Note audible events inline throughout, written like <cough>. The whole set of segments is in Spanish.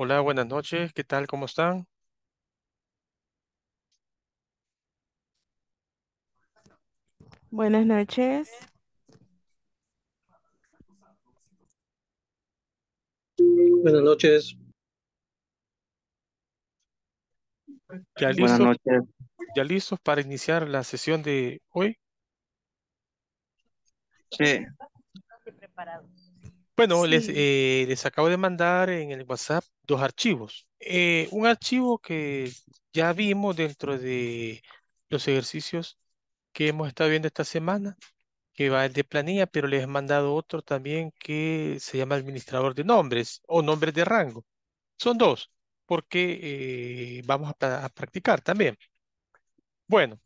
Hola, buenas noches. ¿Qué tal? ¿Cómo están? Buenas noches. Buenas noches. ¿Ya listos, listos para iniciar la sesión de hoy? Sí. Preparados. Bueno, les, eh, les acabo de mandar en el WhatsApp dos archivos. Eh, un archivo que ya vimos dentro de los ejercicios que hemos estado viendo esta semana, que va el de planilla, pero les he mandado otro también que se llama administrador de nombres o nombres de rango. Son dos, porque eh, vamos a, a practicar también. Bueno,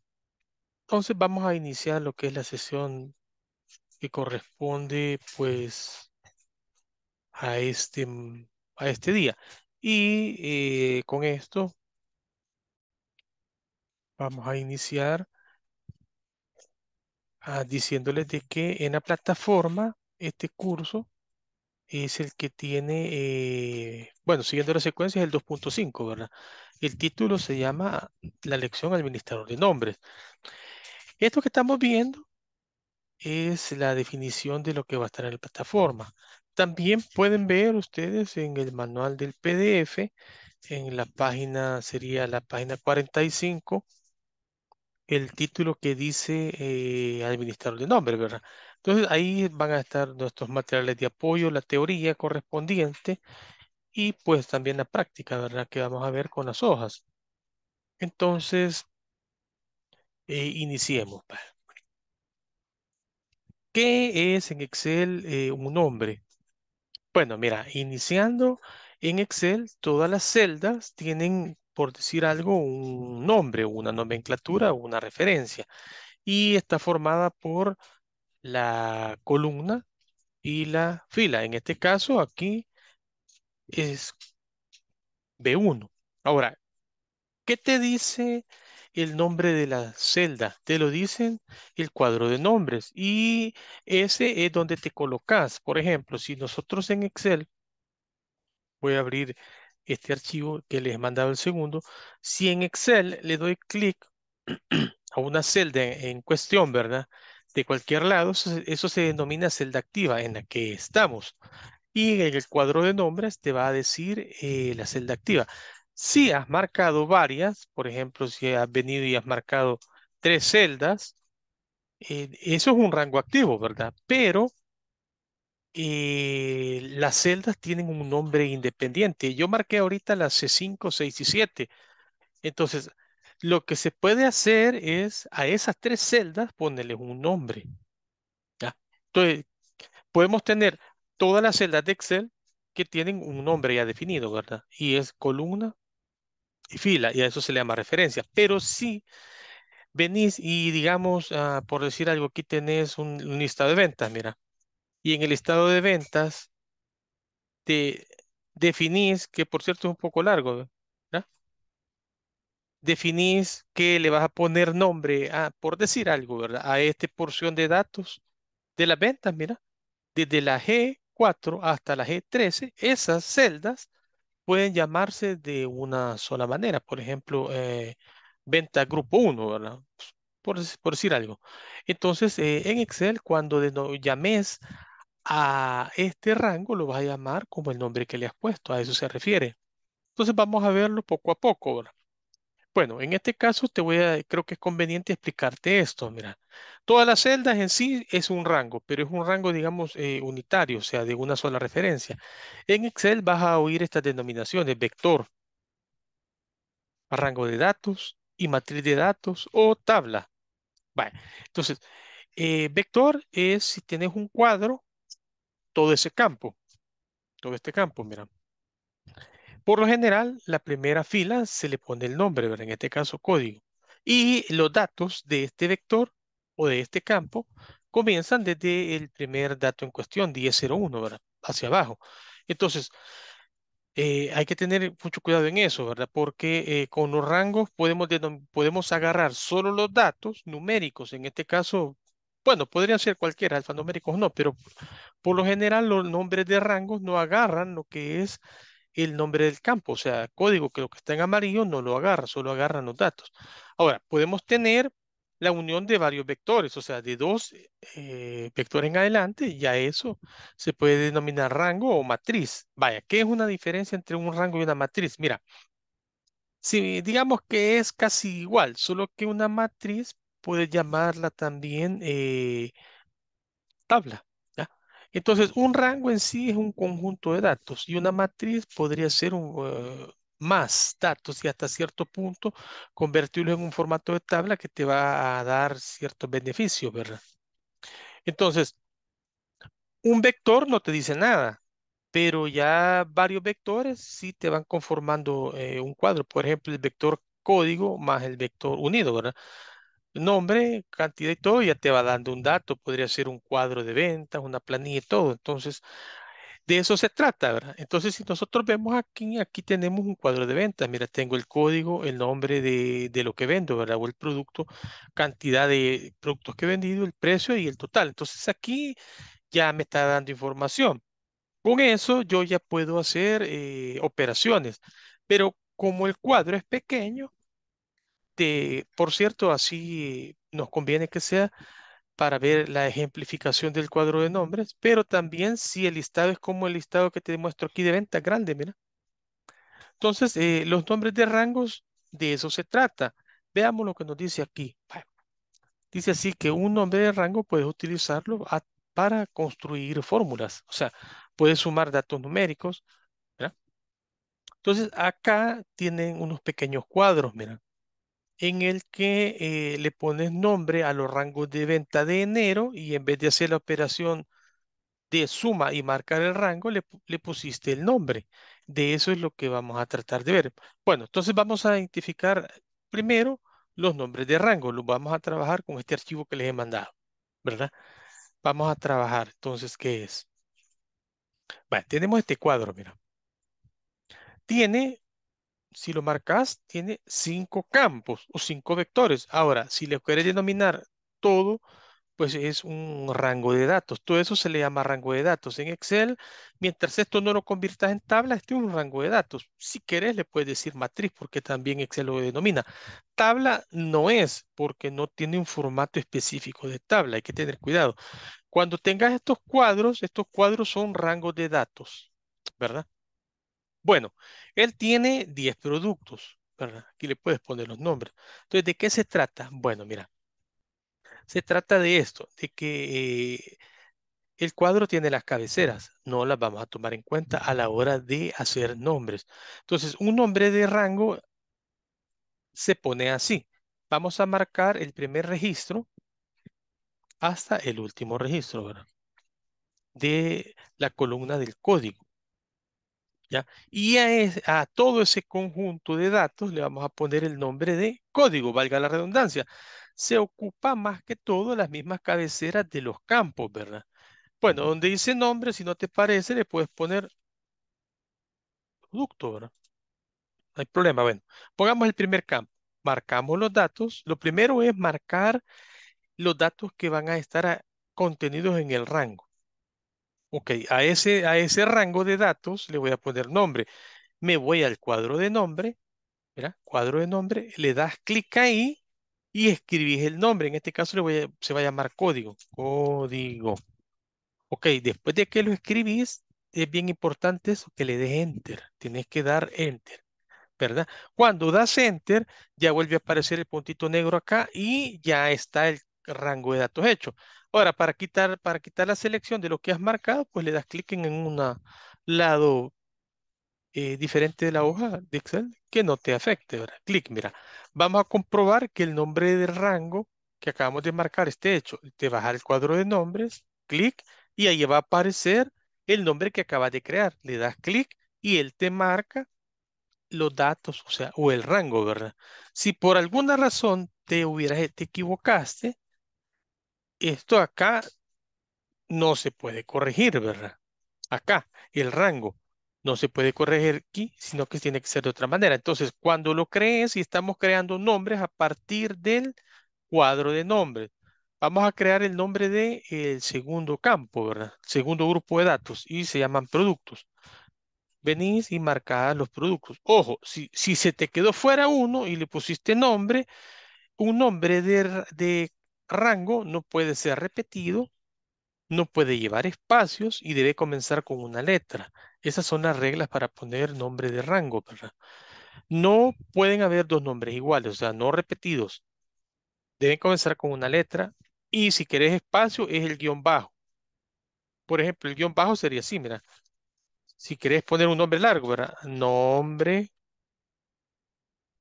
entonces vamos a iniciar lo que es la sesión que corresponde pues a este, mm, a este día. Y eh, con esto vamos a iniciar ah, diciéndoles de que en la plataforma este curso es el que tiene, eh, bueno, siguiendo la secuencia es el 2.5, ¿verdad? El título se llama La lección administrador de nombres. Esto que estamos viendo es la definición de lo que va a estar en la plataforma. También pueden ver ustedes en el manual del PDF, en la página, sería la página 45, el título que dice eh, administrador de nombre, ¿verdad? Entonces ahí van a estar nuestros materiales de apoyo, la teoría correspondiente y pues también la práctica, ¿verdad? Que vamos a ver con las hojas. Entonces, eh, iniciemos. Pues. ¿Qué es en Excel eh, un nombre? Bueno, mira, iniciando en Excel, todas las celdas tienen, por decir algo, un nombre, una nomenclatura, una referencia. Y está formada por la columna y la fila. En este caso, aquí es B1. Ahora, ¿qué te dice el nombre de la celda. Te lo dicen el cuadro de nombres y ese es donde te colocas. Por ejemplo, si nosotros en Excel, voy a abrir este archivo que les he mandado el segundo. Si en Excel le doy clic <clears throat> a una celda en cuestión, ¿verdad? De cualquier lado, eso se denomina celda activa en la que estamos. Y en el cuadro de nombres te va a decir eh, la celda activa. Si has marcado varias, por ejemplo, si has venido y has marcado tres celdas, eh, eso es un rango activo, ¿verdad? Pero eh, las celdas tienen un nombre independiente. Yo marqué ahorita las C5, 6 y 7. Entonces, lo que se puede hacer es a esas tres celdas ponerle un nombre. ¿ya? Entonces, podemos tener todas las celdas de Excel que tienen un nombre ya definido, ¿verdad? Y es columna, y fila, y a eso se le llama referencia. Pero si venís y digamos, ah, por decir algo, aquí tenés un, un, listado de ventas, mira. Y en el listado de ventas te definís, que por cierto es un poco largo, Definís que le vas a poner nombre, a, por decir algo, ¿verdad? A esta porción de datos de las ventas, mira. Desde la G4 hasta la G13, esas celdas pueden llamarse de una sola manera. Por ejemplo, eh, venta grupo 1, ¿verdad? Por, decir algo. Entonces, eh, en Excel, cuando llames a este rango, lo vas a llamar como el nombre que le has puesto, a eso se refiere. Entonces, vamos a verlo poco a poco, ¿verdad? Bueno, en este caso te voy a, creo que es conveniente explicarte esto. Mira, todas las celdas en sí es un rango, pero es un rango, digamos, eh, unitario, o sea, de una sola referencia. En Excel vas a oír estas denominaciones, vector, rango de datos y matriz de datos o tabla. Vale. Entonces, eh, vector es si tienes un cuadro, todo ese campo, todo este campo, mira. Por lo general, la primera fila se le pone el nombre, ¿verdad? en este caso código. Y los datos de este vector o de este campo comienzan desde el primer dato en cuestión, 1001, ¿verdad? hacia abajo. Entonces, eh, hay que tener mucho cuidado en eso, ¿verdad? Porque eh, con los rangos podemos, podemos agarrar solo los datos numéricos, en este caso, bueno, podrían ser cualquiera, alfanuméricos no, pero por lo general los nombres de rangos no agarran lo que es el nombre del campo, o sea, código que lo que está en amarillo no lo agarra, solo agarran los datos. Ahora, podemos tener la unión de varios vectores, o sea, de dos eh, vectores en adelante, ya eso se puede denominar rango o matriz. Vaya, ¿qué es una diferencia entre un rango y una matriz? Mira, si digamos que es casi igual, solo que una matriz puede llamarla también eh, tabla. Entonces, un rango en sí es un conjunto de datos y una matriz podría ser un, eh, más datos y hasta cierto punto convertirlos en un formato de tabla que te va a dar ciertos beneficios, ¿verdad? Entonces, un vector no te dice nada, pero ya varios vectores sí te van conformando eh, un cuadro. Por ejemplo, el vector código más el vector unido, ¿verdad? nombre, cantidad y todo, ya te va dando un dato, podría ser un cuadro de ventas, una planilla y todo. Entonces, de eso se trata, ¿verdad? Entonces, si nosotros vemos aquí, aquí tenemos un cuadro de ventas. Mira, tengo el código, el nombre de, lo que vendo, ¿verdad? O el producto, cantidad de productos que he vendido, el precio y el total. Entonces, aquí ya me está dando información. Con eso yo ya puedo hacer eh, operaciones, pero como el cuadro es pequeño, este, por cierto, así nos conviene que sea para ver la ejemplificación del cuadro de nombres, pero también si el listado es como el listado que te muestro aquí de venta grande, mira. Entonces, eh, los nombres de rangos, de eso se trata. Veamos lo que nos dice aquí. Dice así que un nombre de rango puedes utilizarlo para construir fórmulas. O sea, puedes sumar datos numéricos. ¿verdad? Entonces, acá tienen unos pequeños cuadros, mira en el que eh, le pones nombre a los rangos de venta de enero y en vez de hacer la operación de suma y marcar el rango, le, le pusiste el nombre. De eso es lo que vamos a tratar de ver. Bueno, entonces vamos a identificar primero los nombres de rango. Los vamos a trabajar con este archivo que les he mandado, ¿verdad? Vamos a trabajar. Entonces, ¿qué es? Bueno, tenemos este cuadro, mira. Tiene si lo marcas, tiene cinco campos o cinco vectores. Ahora, si le quieres denominar todo, pues es un rango de datos. Todo eso se le llama rango de datos. En Excel, mientras esto no lo conviertas en tabla, este es un rango de datos. Si querés, le puedes decir matriz, porque también Excel lo denomina. Tabla no es, porque no tiene un formato específico de tabla. Hay que tener cuidado. Cuando tengas estos cuadros, estos cuadros son rangos de datos, ¿verdad? Bueno, él tiene 10 productos, ¿verdad? Aquí le puedes poner los nombres. Entonces, ¿de qué se trata? Bueno, mira, se trata de esto, de que eh, el cuadro tiene las cabeceras, no las vamos a tomar en cuenta a la hora de hacer nombres. Entonces, un nombre de rango se pone así. Vamos a marcar el primer registro hasta el último registro, ¿verdad? De la columna del código. Y a, a todo ese conjunto de datos le vamos a poner el nombre de código, valga la redundancia. Se ocupa más que todo las mismas cabeceras de los campos, ¿verdad? Bueno, donde dice nombre, si no te parece, le puedes poner producto, ¿verdad? No hay problema. Bueno, pongamos el primer campo. Marcamos los datos. Lo primero es marcar los datos que van a estar contenidos en el rango. Ok, a ese, a ese rango de datos le voy a poner nombre. Me voy al cuadro de nombre, cuadro de nombre, le das clic ahí y escribís el nombre. En este caso se va a llamar código. Código. Ok, después de que lo escribís, es bien importante eso, que le des enter. Tienes que dar enter. ¿Verdad? Cuando das enter, ya vuelve a aparecer el puntito negro acá y ya está el rango de datos hecho. Ahora, para quitar, para quitar la selección de lo que has marcado, pues le das clic en un lado eh, diferente de la hoja de Excel que no te afecte. Ahora, clic, mira. Vamos a comprobar que el nombre del rango que acabamos de marcar esté hecho. Te vas al cuadro de nombres, clic, y ahí va a aparecer el nombre que acabas de crear. Le das clic y él te marca los datos, o sea, o el rango, ¿verdad? Si por alguna razón te hubieras, te equivocaste, esto acá no se puede corregir, ¿verdad? Acá, el rango no se puede corregir aquí, sino que tiene que ser de otra manera. Entonces, cuando lo crees y estamos creando nombres a partir del cuadro de nombres, vamos a crear el nombre del el segundo campo, ¿verdad? Segundo grupo de datos y se llaman productos. Venís y marcás los productos. Ojo, si, si se te quedó fuera uno y le pusiste nombre, un nombre de rango no puede ser repetido, no puede llevar espacios y debe comenzar con una letra. Esas son las reglas para poner nombre de rango, ¿verdad? No pueden haber dos nombres iguales, o sea, no repetidos. Deben comenzar con una letra y si querés espacio es el guión bajo. Por ejemplo, el guión bajo sería así, mira. Si querés poner un nombre largo, ¿verdad? Nombre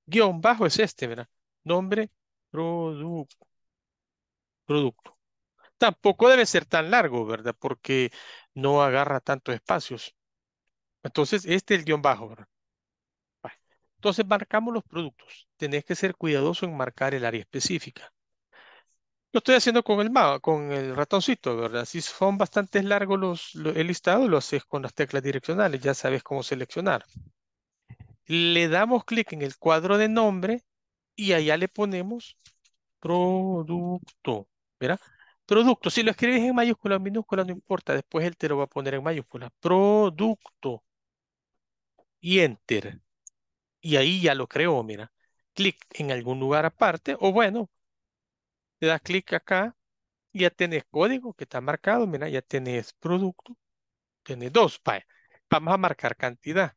guión bajo es este, ¿verdad? Nombre producto producto. Tampoco debe ser tan largo, ¿verdad? Porque no agarra tantos espacios. Entonces, este es el guión bajo, ¿verdad? Entonces, marcamos los productos. Tenés que ser cuidadoso en marcar el área específica. Lo estoy haciendo con el, con el ratoncito, ¿verdad? Si son bastante largos los, listados, listado, lo haces con las teclas direccionales, ya sabes cómo seleccionar. Le damos clic en el cuadro de nombre y allá le ponemos producto mira Producto, si lo escribes en mayúscula o minúscula, no importa, después él te lo va a poner en mayúscula. Producto. Y enter. Y ahí ya lo creó, mira. Clic en algún lugar aparte, o bueno, le das clic acá, ya tenés código que está marcado, mira, ya tenés producto, tenés dos, Vamos a marcar cantidad.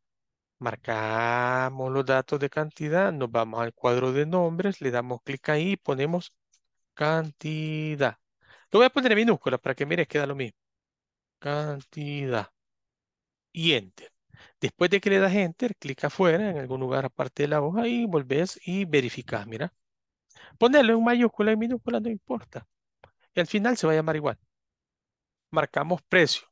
Marcamos los datos de cantidad, nos vamos al cuadro de nombres, le damos clic ahí y ponemos Cantidad. Lo voy a poner en minúscula para que mires queda lo mismo. Cantidad. Y enter. Después de que le das enter, clica afuera en algún lugar aparte de la hoja y volvés y verificás, mira. Ponerlo en mayúscula y minúscula no importa. Y al final se va a llamar igual. Marcamos precio.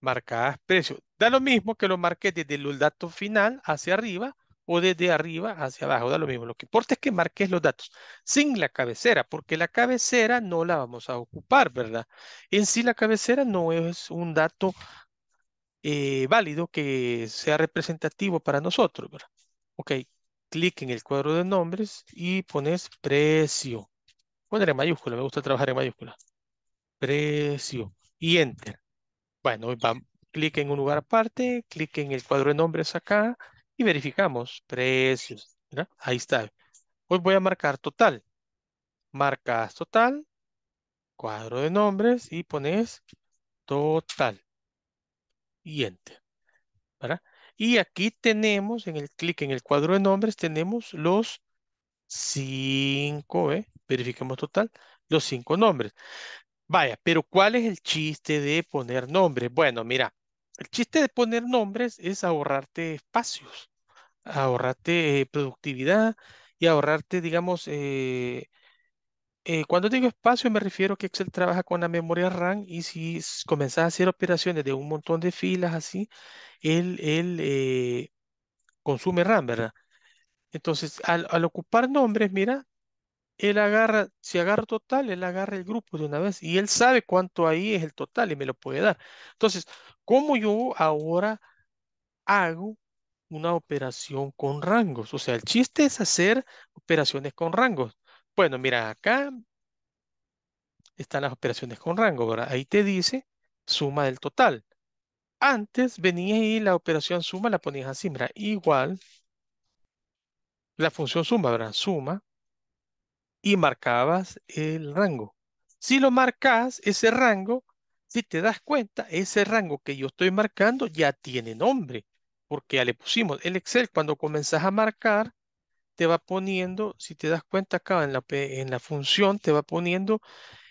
Marcás precio. Da lo mismo que lo marqué desde el dato final hacia arriba o desde arriba hacia abajo, da lo mismo. Lo que importa es que marques los datos sin la cabecera, porque la cabecera no la vamos a ocupar, ¿verdad? En sí la cabecera no es un dato eh, válido que sea representativo para nosotros, ¿verdad? Ok, clic en el cuadro de nombres y pones precio. Poner en mayúscula, me gusta trabajar en mayúscula. Precio y enter. Bueno, va, clic en un lugar aparte, clic en el cuadro de nombres acá, y verificamos precios. Ahí está. Hoy voy a marcar total. Marcas total, cuadro de nombres y pones total. Y enter. Y aquí tenemos, en el clic en el cuadro de nombres, tenemos los cinco, ¿eh? verifiquemos total, los cinco nombres. Vaya, pero ¿cuál es el chiste de poner nombres? Bueno, mira, el chiste de poner nombres es ahorrarte espacios, ahorrarte eh, productividad y ahorrarte, digamos, eh, eh, cuando digo espacio me refiero que Excel trabaja con la memoria RAM y si comenzás a hacer operaciones de un montón de filas así, él, consume RAM, ¿verdad? Entonces, al, al ocupar nombres, mira, él agarra, si agarra total, él agarra el grupo de una vez y él sabe cuánto ahí es el total y me lo puede dar. Entonces, ¿Cómo yo ahora hago una operación con rangos? O sea, el chiste es hacer operaciones con rangos. Bueno, mira, acá están las operaciones con rango, ¿verdad? Ahí te dice suma del total. Antes venía y la operación suma la ponías así, mira, igual la función suma, ¿verdad? Suma y marcabas el rango. Si lo marcas, ese rango si te das cuenta, ese rango que yo estoy marcando ya tiene nombre, porque ya le pusimos el Excel. Cuando comenzas a marcar, te va poniendo, si te das cuenta acá en la, en la función, te va poniendo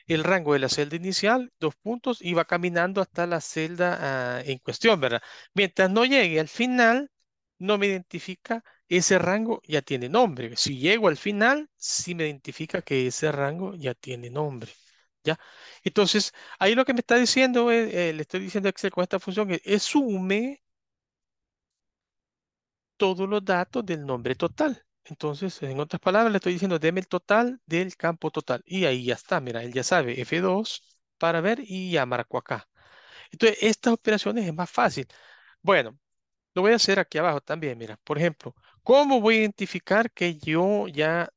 el rango de la celda inicial, dos puntos, y va caminando hasta la celda ah, en cuestión, ¿verdad? Mientras no llegue al final, no me identifica ese rango, ya tiene nombre. Si llego al final, sí me identifica que ese rango ya tiene nombre. Entonces, ahí lo que me está diciendo, eh, le estoy diciendo a Excel con esta función, es sume todos los datos del nombre total. Entonces, en otras palabras, le estoy diciendo, deme el total del campo total. Y ahí ya está, mira, él ya sabe, F2 para ver y ya marco acá. Entonces, estas operaciones es más fácil. Bueno, lo voy a hacer aquí abajo también, mira. Por ejemplo, ¿cómo voy a identificar que yo ya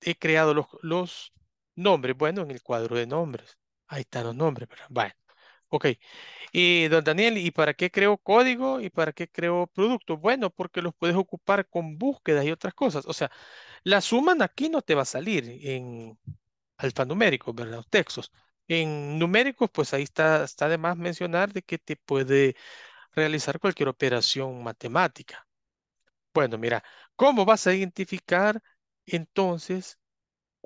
he creado los, los Nombres, bueno, en el cuadro de nombres. Ahí están los nombres, ¿verdad? Bueno. Ok. Y don Daniel, ¿y para qué creo código y para qué creo producto? Bueno, porque los puedes ocupar con búsquedas y otras cosas. O sea, la suman aquí no te va a salir en alfanuméricos, ¿verdad? Los textos. En numéricos, pues ahí está, está de más mencionar de que te puede realizar cualquier operación matemática. Bueno, mira, ¿cómo vas a identificar entonces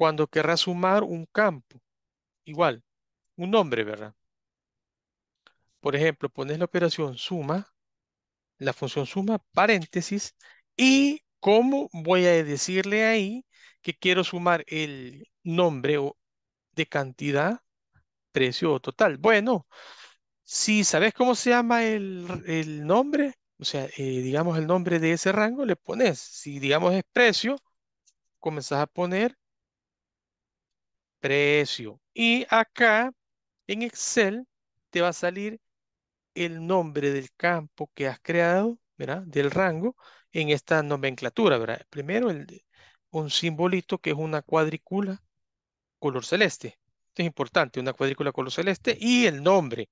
cuando querrá sumar un campo. Igual, un nombre, ¿verdad? Por ejemplo, pones la operación suma, la función suma, paréntesis, y cómo voy a decirle ahí que quiero sumar el nombre de cantidad, precio o total. Bueno, si sabes cómo se llama el, nombre, o sea, eh, digamos el nombre de ese rango, le pones, si digamos es precio, comenzás a poner precio. Y acá en Excel te va a salir el nombre del campo que has creado, ¿verdad? Del rango en esta nomenclatura, ¿verdad? Primero el, un simbolito que es una cuadrícula color celeste. Esto es importante, una cuadrícula color celeste y el nombre,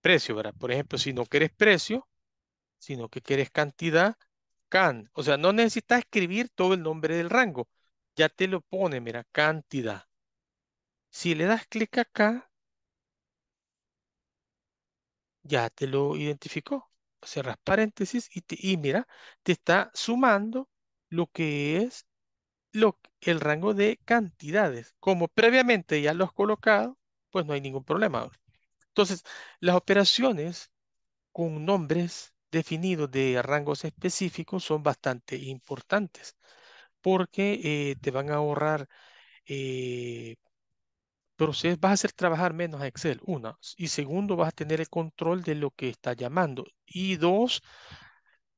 precio, ¿verdad? Por ejemplo, si no quieres precio, sino que quieres cantidad, can. O sea, no necesitas escribir todo el nombre del rango. Ya te lo pone, mira, cantidad. Si le das clic acá, ya te lo identificó. Cerras paréntesis y, te, mira, te está sumando lo que es lo, el rango de cantidades. Como previamente ya lo has colocado, pues no hay ningún problema. Entonces, las operaciones con nombres definidos de rangos específicos son bastante importantes porque eh, te van a ahorrar eh, pero vas a hacer trabajar menos a Excel, una. Y segundo, vas a tener el control de lo que está llamando. Y dos,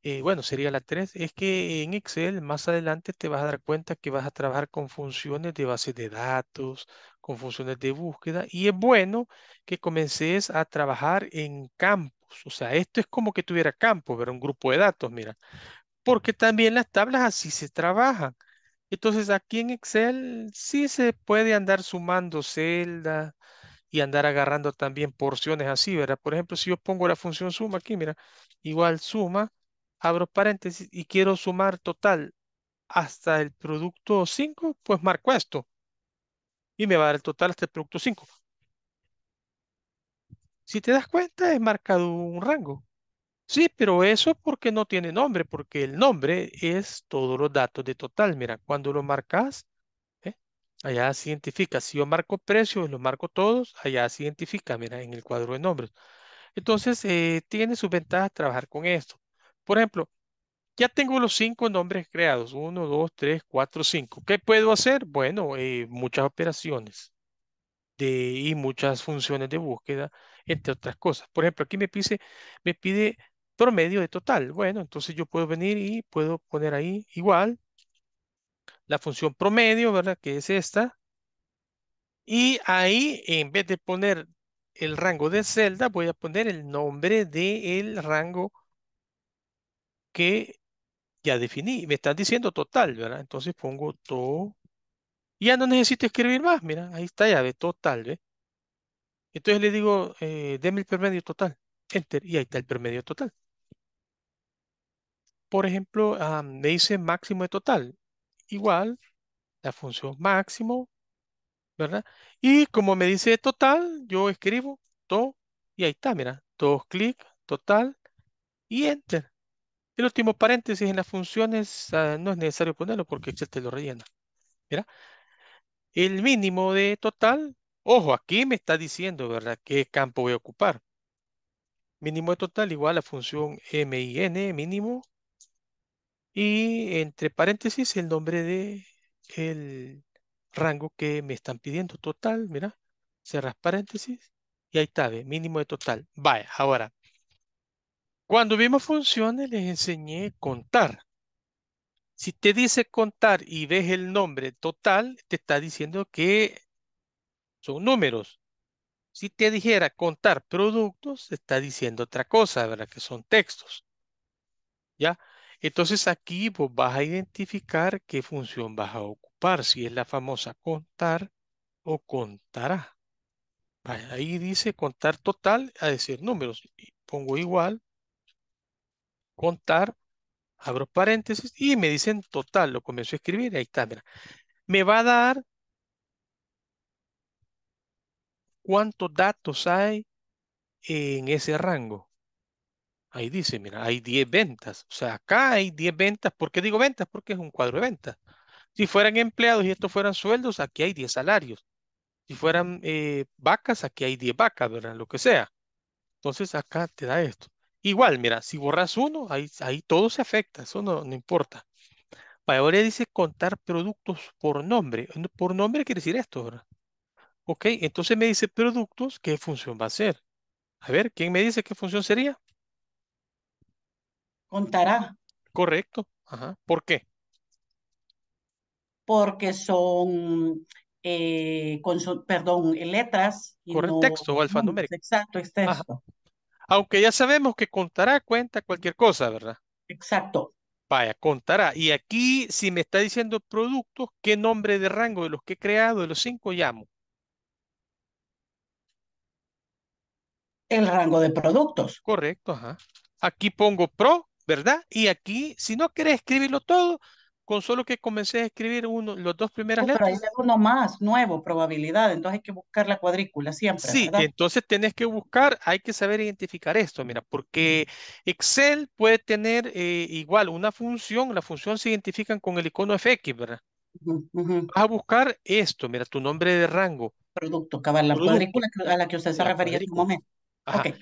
eh, bueno, sería la tres, es que en Excel más adelante te vas a dar cuenta que vas a trabajar con funciones de base de datos, con funciones de búsqueda. Y es bueno que comences a trabajar en campos. O sea, esto es como que tuviera campos, pero un grupo de datos, mira. Porque también las tablas así se trabajan. Entonces aquí en Excel sí se puede andar sumando celda y andar agarrando también porciones así, ¿verdad? Por ejemplo, si yo pongo la función suma aquí, mira, igual suma, abro paréntesis y quiero sumar total hasta el producto 5, pues marco esto. Y me va a dar el total hasta el producto 5. Si te das cuenta, he marcado un rango. Sí, pero eso porque no tiene nombre, porque el nombre es todos los datos de total. Mira, cuando lo marcas, ¿eh? allá se identifica. Si yo marco precios, los marco todos, allá se identifica, mira, en el cuadro de nombres. Entonces, eh, tiene sus ventajas trabajar con esto. Por ejemplo, ya tengo los cinco nombres creados. Uno, dos, tres, cuatro, cinco. ¿Qué puedo hacer? Bueno, eh, muchas operaciones de, y muchas funciones de búsqueda, entre otras cosas. Por ejemplo, aquí me pide, me pide promedio de total. Bueno, entonces yo puedo venir y puedo poner ahí igual la función promedio, ¿verdad? Que es esta. Y ahí, en vez de poner el rango de celda, voy a poner el nombre del rango que ya definí. Me están diciendo total, ¿verdad? Entonces pongo todo. Ya no necesito escribir más, mira, ahí está ya, de total, ¿ve? Entonces le digo, eh, deme el promedio total, enter, y ahí está el promedio total por ejemplo, ah, me dice máximo de total. Igual, la función máximo, ¿verdad? Y como me dice total, yo escribo todo y ahí está, mira, dos clic total y enter. El último paréntesis en las funciones ah, no es necesario ponerlo porque Excel te lo rellena. Mira, el mínimo de total, ojo, aquí me está diciendo, ¿verdad? ¿Qué campo voy a ocupar? Mínimo de total igual a función min, mínimo, y entre paréntesis el nombre de el rango que me están pidiendo. Total, mira, cerras paréntesis y ahí está, ¿ve? mínimo de total. Vaya, ahora, cuando vimos funciones les enseñé contar. Si te dice contar y ves el nombre total, te está diciendo que son números. Si te dijera contar productos, te está diciendo otra cosa, ¿verdad? Que son textos. ¿Ya? Entonces aquí vos pues, vas a identificar qué función vas a ocupar, si es la famosa contar o contará. Ahí dice contar total a decir números. Pongo igual, contar, abro paréntesis y me dicen total. Lo comienzo a escribir, ahí está, Me va a dar cuántos datos hay en ese rango. Ahí dice, mira, hay 10 ventas. O sea, acá hay 10 ventas. ¿Por qué digo ventas? Porque es un cuadro de ventas. Si fueran empleados y estos fueran sueldos, aquí hay 10 salarios. Si fueran eh, vacas, aquí hay 10 vacas, ¿verdad? Lo que sea. Entonces acá te da esto. Igual, mira, si borras uno, ahí, ahí todo se afecta, eso no, no importa. Ahora dice contar productos por nombre. Por nombre quiere decir esto, ¿verdad? Ok, entonces me dice productos, ¿qué función va a ser? A ver, ¿quién me dice qué función sería? contará. Correcto. Ajá. ¿Por qué? Porque son, eh, perdón, eh, letras. con el texto o alfanumérico. Exacto, texto. Aunque ya sabemos que contará cuenta cualquier cosa, ¿verdad? Exacto. Vaya, contará. Y aquí, si me está diciendo productos, ¿qué nombre de rango de los que he creado, de los cinco llamo? El rango de productos. Correcto, ajá. Aquí pongo pro ¿verdad? Y aquí, si no querés escribirlo todo, con solo que comencé a escribir uno, los dos primeras oh, letras. Pero hay uno más, nuevo, probabilidad, entonces hay que buscar la cuadrícula siempre. Sí, entonces tenés que buscar, hay que saber identificar esto, mira, porque mm. Excel puede tener eh, igual una función, la función se identifican con el icono FX, ¿verdad? Vas a buscar esto, mira, tu nombre de rango. Producto, cabal, la cuadrícula a la que usted se refería Okay.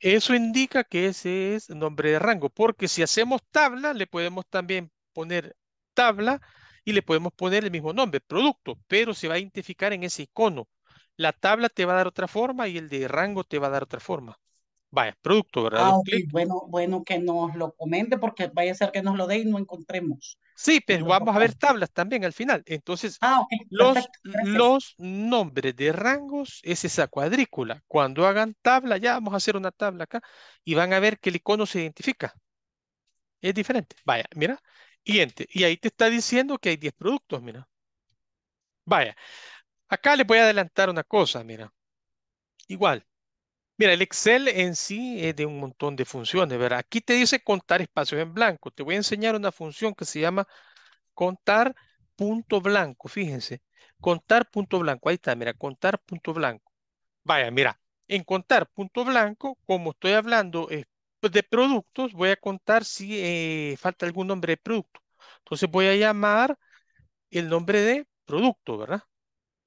Eso indica que ese es nombre de rango, porque si hacemos tabla, le podemos también poner tabla y le podemos poner el mismo nombre, producto, pero se va a identificar en ese icono. La tabla te va a dar otra forma y el de rango te va a dar otra forma. Vaya, producto, ¿verdad? Ah, bueno, bueno que nos lo comente porque vaya a ser que nos lo dé y no encontremos. Sí, pero vamos a ver tablas también al final. Entonces, ah, los, los, nombres de rangos es esa cuadrícula. Cuando hagan tabla, ya vamos a hacer una tabla acá y van a ver que el icono se identifica. Es diferente. Vaya, mira. Y, y ahí te está diciendo que hay 10 productos, mira. Vaya. Acá les voy a adelantar una cosa, mira. Igual. Mira, el Excel en sí es de un montón de funciones, ¿verdad? Aquí te dice contar espacios en blanco. Te voy a enseñar una función que se llama contar punto blanco. Fíjense, contar punto blanco. Ahí está, mira, contar punto blanco. Vaya, mira, en contar punto blanco, como estoy hablando eh, pues, de productos, voy a contar si eh, falta algún nombre de producto. Entonces voy a llamar el nombre de producto, ¿verdad?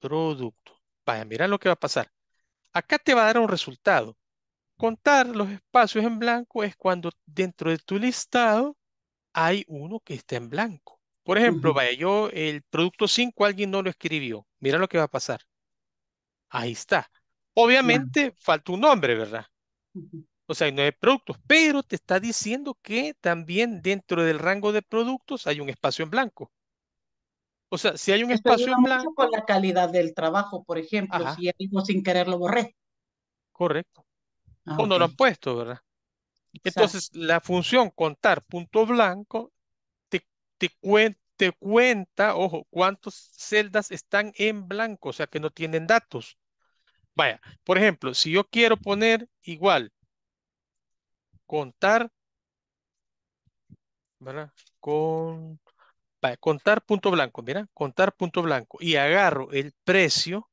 Producto. Vaya, mira lo que va a pasar Acá te va a dar un resultado. Contar los espacios en blanco es cuando dentro de tu listado hay uno que está en blanco. Por ejemplo, vaya, yo el producto 5 alguien no lo escribió. Mira lo que va a pasar. Ahí está. Obviamente falta un nombre, ¿verdad? O sea, hay nueve productos, pero te está diciendo que también dentro del rango de productos hay un espacio en blanco. O sea, si hay un espacio en blanco. Con la calidad del trabajo, por ejemplo, si si mismo sin querer lo borré. Correcto. Ah, o no lo han puesto, ¿verdad? Entonces, la función contar punto blanco te, te cuenta, ojo, cuántas celdas están en blanco, o sea, que no tienen datos. Vaya, por ejemplo, si yo quiero poner igual, contar, ¿verdad? Con contar punto blanco, mira, contar punto blanco. Y agarro el precio.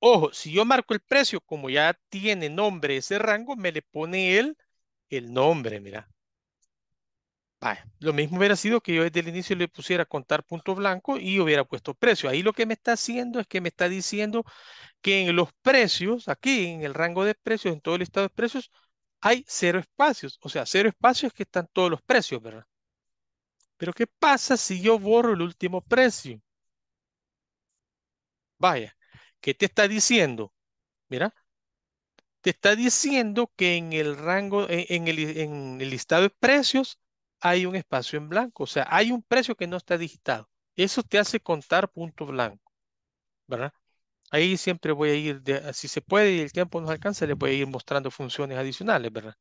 Ojo, si yo marco el precio, como ya tiene nombre ese rango, me le pone el, el nombre, mira. lo mismo hubiera sido que yo desde el inicio le pusiera contar punto blanco y hubiera puesto precio. Ahí lo que me está haciendo es que me está diciendo que en los precios, aquí en el rango de precios, en todo el listado de precios, hay cero espacios. O sea, cero espacios que están todos los precios, ¿verdad? Pero ¿qué pasa si yo borro el último precio? Vaya, ¿qué te está diciendo? Mira, te está diciendo que en el rango, e, en, el, listado de precios hay un espacio en blanco. O sea, hay un precio que no está digitado. Eso te hace contar punto blanco, ¿verdad? Ahí siempre voy a ir, si se puede y el tiempo nos alcanza, le voy a ir mostrando funciones adicionales, ¿verdad?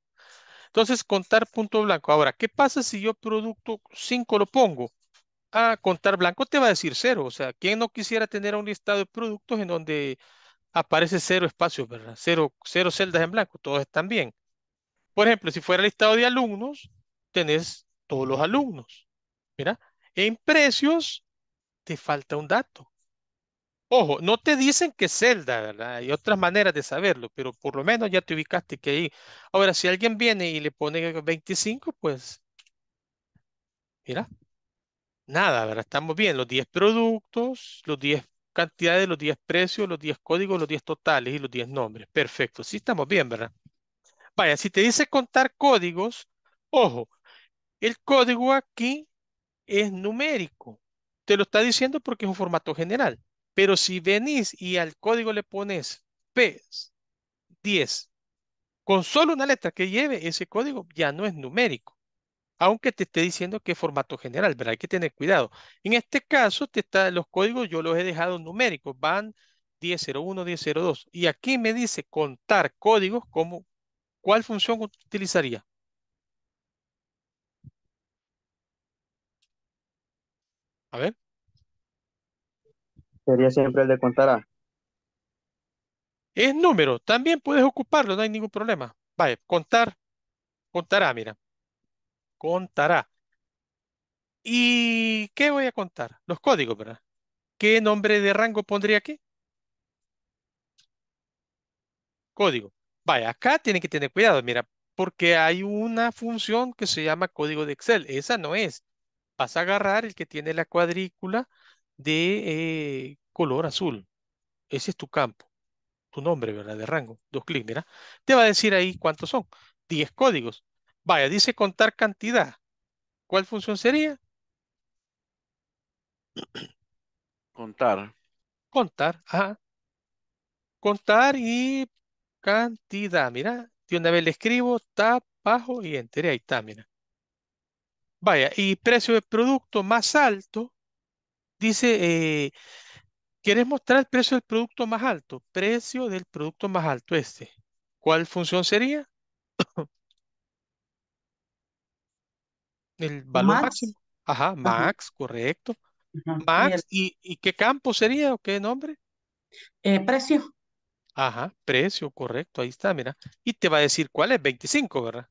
Entonces, contar punto blanco. Ahora, ¿qué pasa si yo producto 5 lo pongo? A ah, contar blanco te va a decir cero. O sea, ¿quién no quisiera tener un listado de productos en donde aparece cero espacios, ¿verdad? Cero, cero celdas en blanco, todos están bien. Por ejemplo, si fuera listado de alumnos, tenés todos los alumnos. Mira, en precios te falta un dato. Ojo, no te dicen que es ¿verdad? Hay otras maneras de saberlo, pero por lo menos ya te ubicaste que ahí. Ahora, si alguien viene y le pone 25, pues, mira, nada, ¿verdad? Estamos bien. Los 10 productos, los 10 cantidades, los 10 precios, los 10 códigos, los 10 totales y los 10 nombres. Perfecto, sí estamos bien, ¿verdad? Vaya, si te dice contar códigos, ojo, el código aquí es numérico. Te lo está diciendo porque es un formato general. Pero si venís y al código le pones P10, con solo una letra que lleve ese código ya no es numérico, aunque te esté diciendo que formato general, verdad, hay que tener cuidado. En este caso, te está, los códigos yo los he dejado numéricos, van 1001, 1002, y aquí me dice contar códigos como, ¿cuál función utilizaría? A ver. Sería siempre el de contará. Es número, también puedes ocuparlo, no hay ningún problema. Vaya, contar, contará, mira. Contará. ¿Y qué voy a contar? Los códigos, ¿verdad? ¿Qué nombre de rango pondría aquí? Código. Vaya, acá tienen que tener cuidado, mira, porque hay una función que se llama código de Excel. Esa no es. Vas a agarrar el que tiene la cuadrícula de eh, color azul. Ese es tu campo, tu nombre, ¿verdad? De rango. Dos clics, mira. Te va a decir ahí cuántos son. 10 códigos. Vaya, dice contar cantidad. ¿Cuál función sería? <clears throat> Contar. Contar, ajá. Contar y cantidad, mira. De una vez le escribo, tap, bajo y enter. Ahí está, mira. Vaya, y precio de producto más alto Dice, eh, ¿quieres mostrar el precio del producto más alto? Precio del producto más alto este. ¿Cuál función sería? <coughs> el valor máximo. Ajá, max, correcto. Max, ¿Y, qué campo sería o qué nombre? Eh, precio. Ajá, precio, correcto, ahí está, mira. Y te va a decir cuál es, 25, ¿verdad?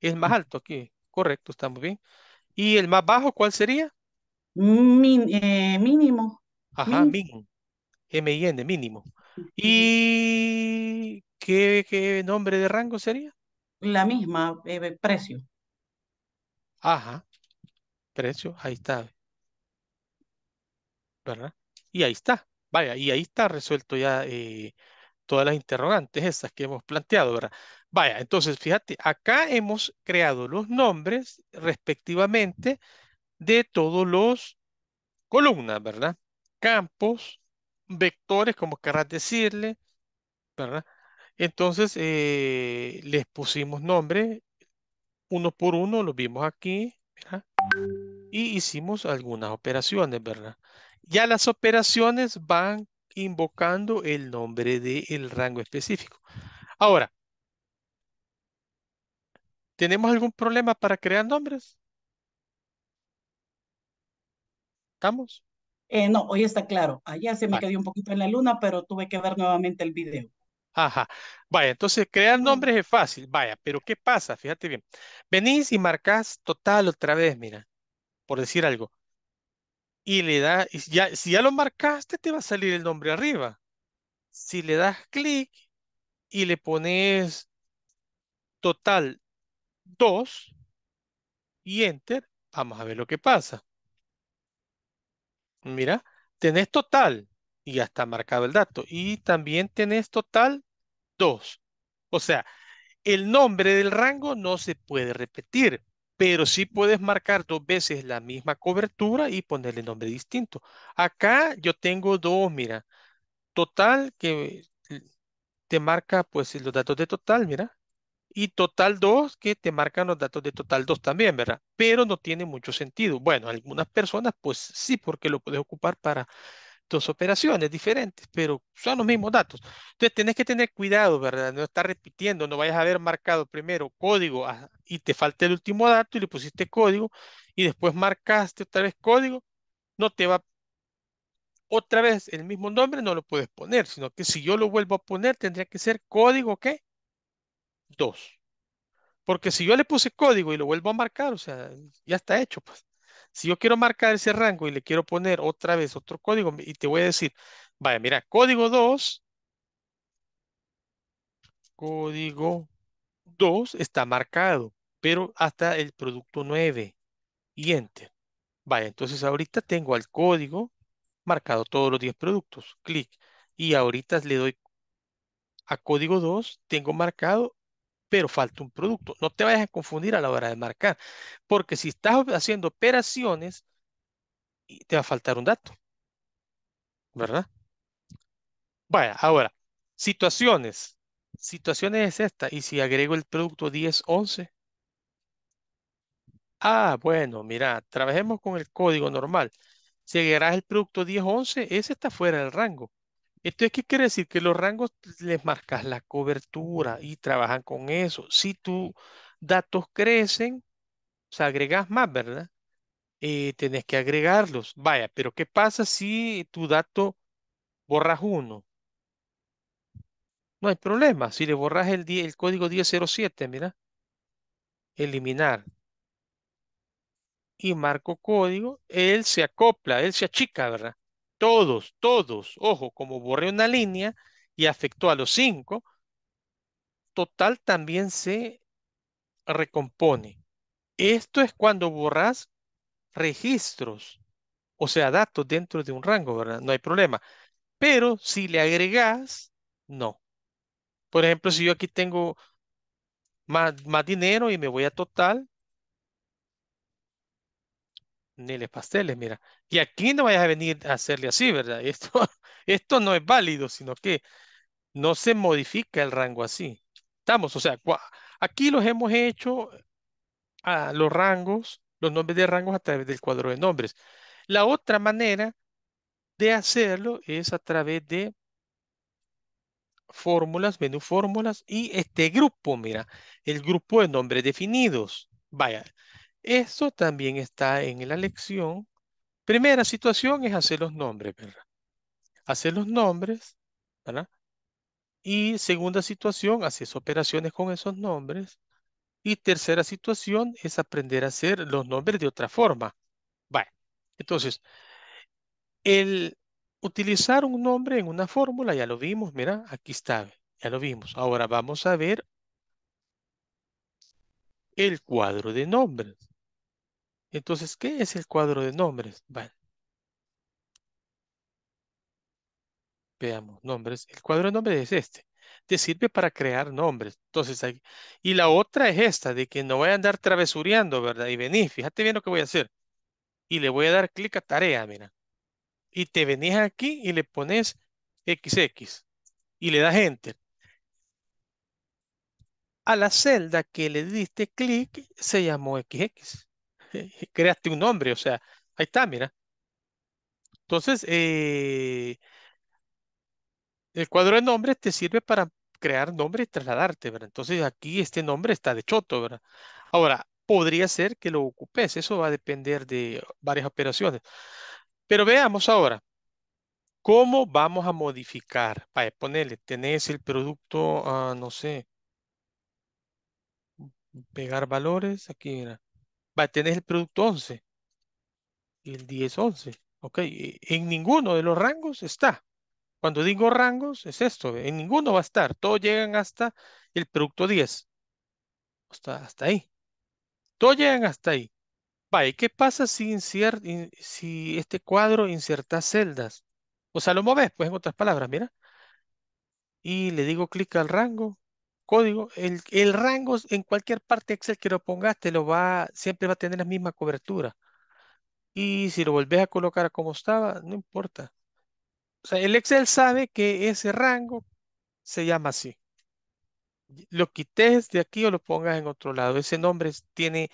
Es más alto aquí, correcto, estamos bien. ¿Y el más bajo cuál sería? Min, eh, mínimo. Ajá, min. min, mínimo. ¿Y qué, qué, nombre de rango sería? La misma, eh, precio. Ajá, precio, ahí está. ¿Verdad? Y ahí está. Vaya, y ahí está resuelto ya eh, todas las interrogantes esas que hemos planteado, ¿verdad? Vaya, entonces fíjate, acá hemos creado los nombres respectivamente de todos los columnas, ¿verdad? Campos, vectores, como querrás decirle, ¿verdad? Entonces, eh, les pusimos nombre uno por uno, lo vimos aquí, Y hicimos algunas operaciones, ¿verdad? Ya las operaciones van invocando el nombre del rango específico. Ahora, ¿tenemos algún problema para crear nombres? ¿Estamos? Eh, no, hoy está claro. Allá se me quedó un poquito en la luna, pero tuve que ver nuevamente el video. Ajá. Vaya, entonces crear nombres es fácil. Vaya, pero ¿qué pasa? Fíjate bien. Venís y marcas total otra vez, mira, por decir algo. Y le da, ya, si ya lo marcaste, te va a salir el nombre arriba. Si le das clic y le pones total 2 y enter, vamos a ver lo que pasa. Mira, tenés total y ya está marcado el dato. Y también tenés total dos. O sea, el nombre del rango no se puede repetir, pero sí puedes marcar dos veces la misma cobertura y ponerle nombre distinto. Acá yo tengo dos, mira, total que te marca pues los datos de total, mira, y Total 2 que te marcan los datos de Total 2 también, ¿verdad? Pero no tiene mucho sentido. Bueno, algunas personas pues sí, porque lo puedes ocupar para dos operaciones diferentes, pero son los mismos datos. Entonces tenés que tener cuidado, ¿verdad? No estar repitiendo, no vayas a haber marcado primero código y te falta el último dato y le pusiste código y después marcaste otra vez código, no te va otra vez el mismo nombre, no lo puedes poner, sino que si yo lo vuelvo a poner tendría que ser código, ¿qué? 2. Porque si yo le puse código y lo vuelvo a marcar, o sea, ya está hecho, pues. Si yo quiero marcar ese rango y le quiero poner otra vez otro código y te voy a decir, vaya, mira, código 2, código 2 está marcado, pero hasta el producto 9 y enter. Vaya, entonces ahorita tengo al código marcado todos los 10 productos, clic. Y ahorita le doy a código 2, tengo marcado pero falta un producto. No te vayas a confundir a la hora de marcar, porque si estás haciendo operaciones, te va a faltar un dato, ¿verdad? Vaya, ahora, situaciones. Situaciones es esta, y si agrego el producto 10, 11. Ah, bueno, mira, trabajemos con el código normal. Si agregas el producto 10, 11, ese está fuera del rango. Entonces, ¿qué quiere decir? Que los rangos les marcas la cobertura y trabajan con eso. Si tus datos crecen, o agregas más, ¿verdad? y eh, tenés que agregarlos. Vaya, pero ¿qué pasa si tu dato borras uno? No hay problema. Si le borras el, el código 1007, mira. Eliminar. Y marco código, él se acopla, él se achica, ¿verdad? todos, todos, ojo, como borré una línea y afectó a los cinco, total también se recompone. Esto es cuando borras registros, o sea, datos dentro de un rango, ¿verdad? No hay problema. Pero si le agregas, no. Por ejemplo, si yo aquí tengo más, dinero y me voy a total, ni pasteles, mira. Y aquí no vayas a venir a hacerle así, ¿verdad? <laughs> Esto, esto no es válido, sino que no se modifica el rango así. Estamos, o sea, aquí los hemos hecho a los rangos, los nombres de rangos a través del cuadro de nombres. La otra manera de hacerlo es a través de fórmulas, menú fórmulas y este grupo, mira, el grupo de nombres definidos. Vaya, esto también está en la lección Primera situación es hacer los nombres, ¿verdad? Hacer los nombres, ¿verdad? Y segunda situación, hacer operaciones con esos nombres. Y tercera situación es aprender a hacer los nombres de otra forma. Vale. Entonces, el utilizar un nombre en una fórmula, ya lo vimos, mira, aquí está, ya lo vimos. Ahora vamos a ver el cuadro de nombres. Entonces, ¿qué es el cuadro de nombres? veamos, nombres. El cuadro de nombres es este. Te sirve para crear nombres. Entonces, y la otra es esta, de que no voy a andar travesureando, ¿verdad? Y venís, fíjate bien lo que voy a hacer. Y le voy a dar clic a tarea, mira. Y te venís aquí y le pones XX. Y le das Enter a la celda que le diste clic se llamó XX. <laughs> creaste un nombre, o sea, ahí está, mira. Entonces, eh, el cuadro de nombres te sirve para crear nombre y trasladarte, ¿verdad? Entonces aquí este nombre está de choto, ¿verdad? Ahora, podría ser que lo ocupes, eso va a depender de varias operaciones. Pero veamos ahora, ¿cómo vamos a modificar? Para ponerle, tenés el producto, ah, no sé, pegar valores, aquí, mira. Va, tener el producto 11 y el 10, 11. Ok, e, en ninguno de los rangos está. Cuando digo rangos, es esto, en ninguno va a estar. Todos llegan hasta el producto 10. Hasta, ahí. Todos llegan hasta ahí. Vale, ¿qué pasa si, si este cuadro inserta celdas? O sea, lo mueves. pues en otras palabras, mira. Y le digo clic al rango código, el, el, rango en cualquier parte Excel que lo pongas, te lo va, siempre va a tener la misma cobertura. Y si lo volvés a colocar como estaba, no importa. O sea, el Excel sabe que ese rango se llama así. Lo quites de aquí o lo pongas en otro lado. Ese nombre tiene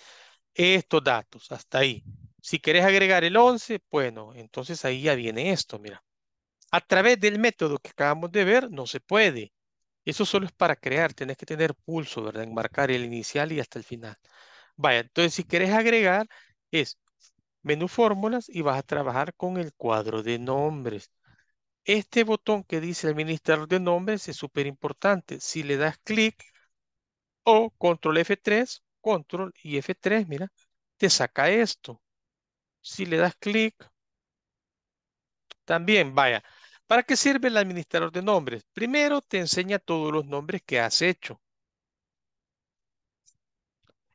estos datos, hasta ahí. Si querés agregar el 11, bueno, entonces ahí ya viene esto, mira. A través del método que acabamos de ver, no se puede. Eso solo es para crear, tenés que tener pulso, ¿verdad? En marcar el inicial y hasta el final. Vaya, entonces si querés agregar es menú fórmulas y vas a trabajar con el cuadro de nombres. Este botón que dice administrador de nombres es súper importante. Si le das clic o control F3, control y F3, mira, te saca esto. Si le das clic, también, vaya, ¿Para qué sirve el administrador de nombres? Primero, te enseña todos los nombres que has hecho.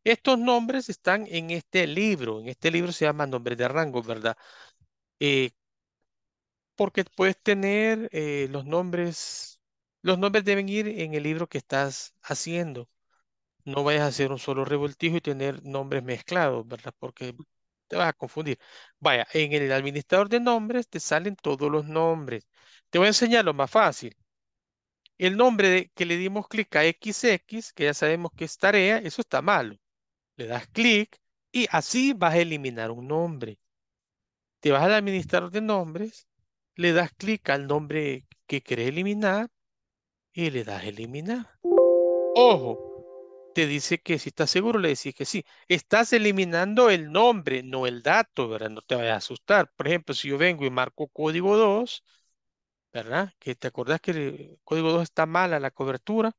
Estos nombres están en este libro. En este libro se llama Nombres de Rango, ¿verdad? Eh, porque puedes tener eh, los nombres. Los nombres deben ir en el libro que estás haciendo. No vayas a hacer un solo revoltijo y tener nombres mezclados, ¿verdad? Porque te vas a confundir. Vaya, en el administrador de nombres te salen todos los nombres. Te voy a enseñar lo más fácil. El nombre que le dimos clic a XX, que ya sabemos que es tarea, eso está malo. Le das clic y así vas a eliminar un nombre. Te vas al administrador de nombres, le das clic al nombre que querés eliminar y le das eliminar. Ojo, dice que si estás seguro, le decís que sí. Estás eliminando el nombre, no el dato, ¿verdad? No te vayas a asustar. Por ejemplo, si yo vengo y marco código 2, ¿verdad? Que te acordás que el código 2 está mala la cobertura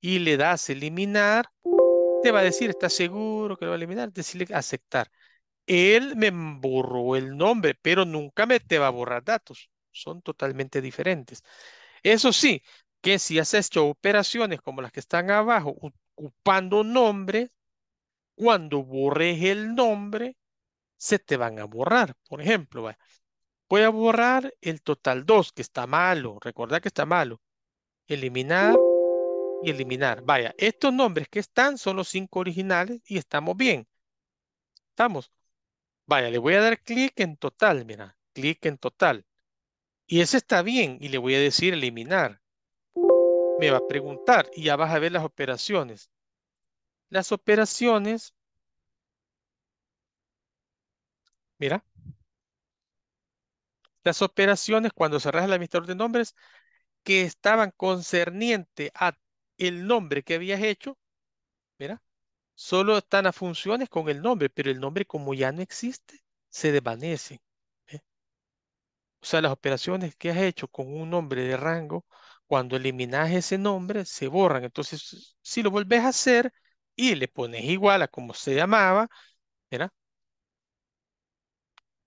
y le das eliminar, te va a decir, ¿estás seguro que lo va a eliminar? Decirle aceptar. Él me borró el nombre, pero nunca me te va a borrar datos. Son totalmente diferentes. Eso sí, que si has hecho operaciones como las que están abajo, ocupando nombres, cuando borres el nombre, se te van a borrar. Por ejemplo, voy a borrar el total 2, que está malo. Recuerda que está malo. Eliminar y eliminar. Vaya, estos nombres que están son los cinco originales y estamos bien. Estamos. Vaya, le voy a dar clic en total, mira, clic en total. Y ese está bien y le voy a decir eliminar me va a preguntar y ya vas a ver las operaciones. Las operaciones, mira, las operaciones cuando cerras el administrador de nombres que estaban concerniente a el nombre que habías hecho, mira, solo están a funciones con el nombre, pero el nombre como ya no existe, se desvanece. ¿eh? O sea, las operaciones que has hecho con un nombre de rango cuando eliminas ese nombre, se borran. Entonces, si lo volvés a hacer y le pones igual a como se llamaba, mira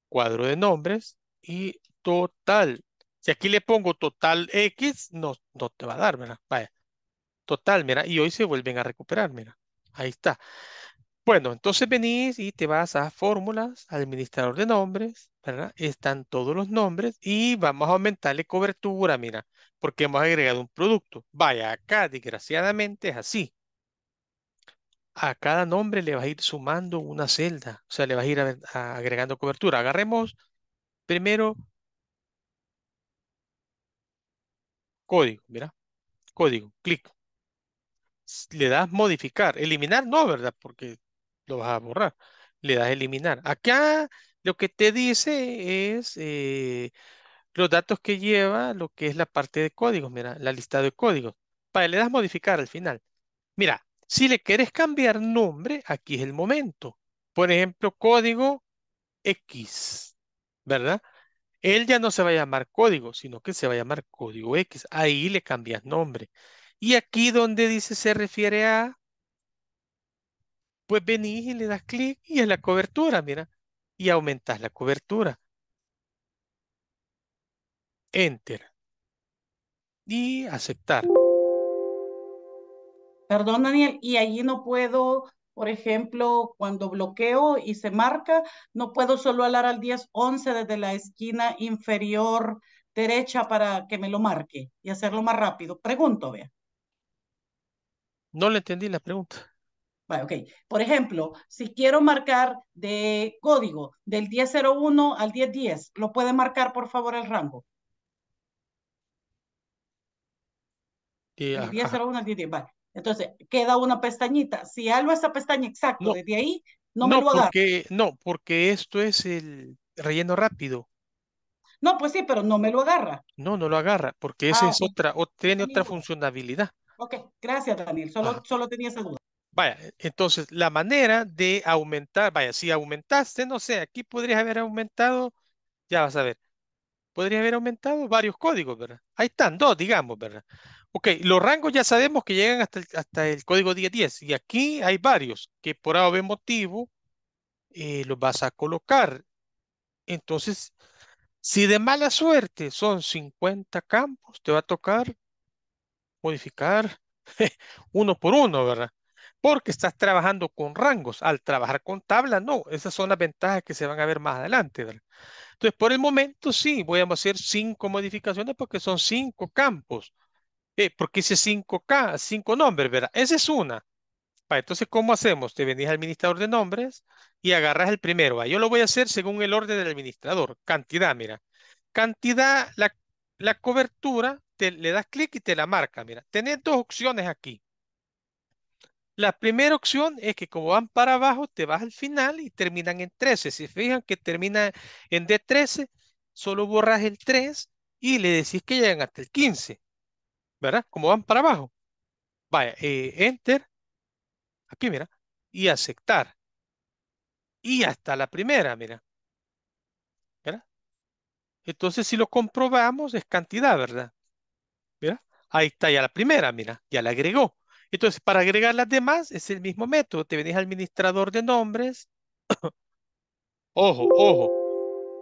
Cuadro de nombres y total. Si aquí le pongo total X, no, no te va a dar, ¿verdad? Vaya. Total, mira, y hoy se vuelven a recuperar, mira. Ahí está. Bueno, entonces venís y te vas a fórmulas, administrador de nombres, ¿verdad? Están todos los nombres y vamos a aumentarle cobertura, mira porque hemos agregado un producto. Vaya, acá desgraciadamente es así. A cada nombre le vas a ir sumando una celda, o sea, le vas a ir agregando cobertura. Agarremos primero código, mira, código, clic. Le das modificar, eliminar no, ¿verdad? Porque lo vas a borrar. Le das eliminar. Acá lo que te dice es eh, los datos que lleva lo que es la parte de códigos, mira, la lista de códigos. Para le das modificar al final. Mira, si le quieres cambiar nombre, aquí es el momento. Por ejemplo, código X, ¿verdad? Él ya no se va a llamar código, sino que se va a llamar código X. Ahí le cambias nombre. Y aquí donde dice se refiere a, pues venís y le das clic y es la cobertura, mira. Y aumentas la cobertura. Enter. Y aceptar. Perdón, Daniel, y allí no puedo, por ejemplo, cuando bloqueo y se marca, no puedo solo hablar al 1011 11 desde la esquina inferior derecha para que me lo marque y hacerlo más rápido. Pregunto, vea. No le entendí la pregunta. Vale, ok. Por ejemplo, si quiero marcar de código del 1001 al 1010, ¿lo puede marcar por favor el rango? 10, Entonces, queda una pestañita. Si hago esa pestaña exacto desde ahí, no, me lo agarra No, porque esto es el relleno rápido. No, pues sí, pero no me lo agarra. No, no lo agarra, porque esa ah, es otra, tiene otra funcionalidad. Ok, gracias, Daniel. Solo, solo tenía esa duda. Vaya, entonces la manera de aumentar, vaya, si aumentaste, no sé, aquí podrías haber aumentado, ya vas a ver, podría haber aumentado varios códigos, ¿verdad? Ahí están, dos, digamos, ¿verdad? Ok, los rangos ya sabemos que llegan hasta el, hasta el código 1010 y aquí hay varios que por A o B motivo eh, los vas a colocar. Entonces, si de mala suerte son 50 campos, te va a tocar modificar <laughs> uno por uno, ¿verdad? porque estás trabajando con rangos. Al trabajar con tablas, no. Esas son las ventajas que se van a ver más adelante. Entonces, por el momento, sí, voy a hacer cinco modificaciones porque son cinco campos. Eh, porque hice cinco, cinco nombres, ¿verdad? Esa es una. entonces, ¿cómo hacemos? Te venís al administrador de nombres y agarras el primero. Yo lo voy a hacer según el orden del administrador. Cantidad, mira. Cantidad, la, la cobertura, te, le das clic y te la marca. Mira, tenés dos opciones aquí. La primera opción es que como van para abajo, te vas al final y terminan en 13. Si fijan que termina en D13, solo borras el 3 y le decís que llegan hasta el 15. ¿Verdad? Como van para abajo. Vaya, eh, enter. Aquí, mira. Y aceptar. Y hasta la primera, mira. ¿Verdad? Entonces, si lo comprobamos, es cantidad, ¿verdad? Mira. Ahí está ya la primera, mira. Ya la agregó. Entonces, para agregar las demás es el mismo método. Te venís al administrador de nombres. <coughs> ojo, ojo.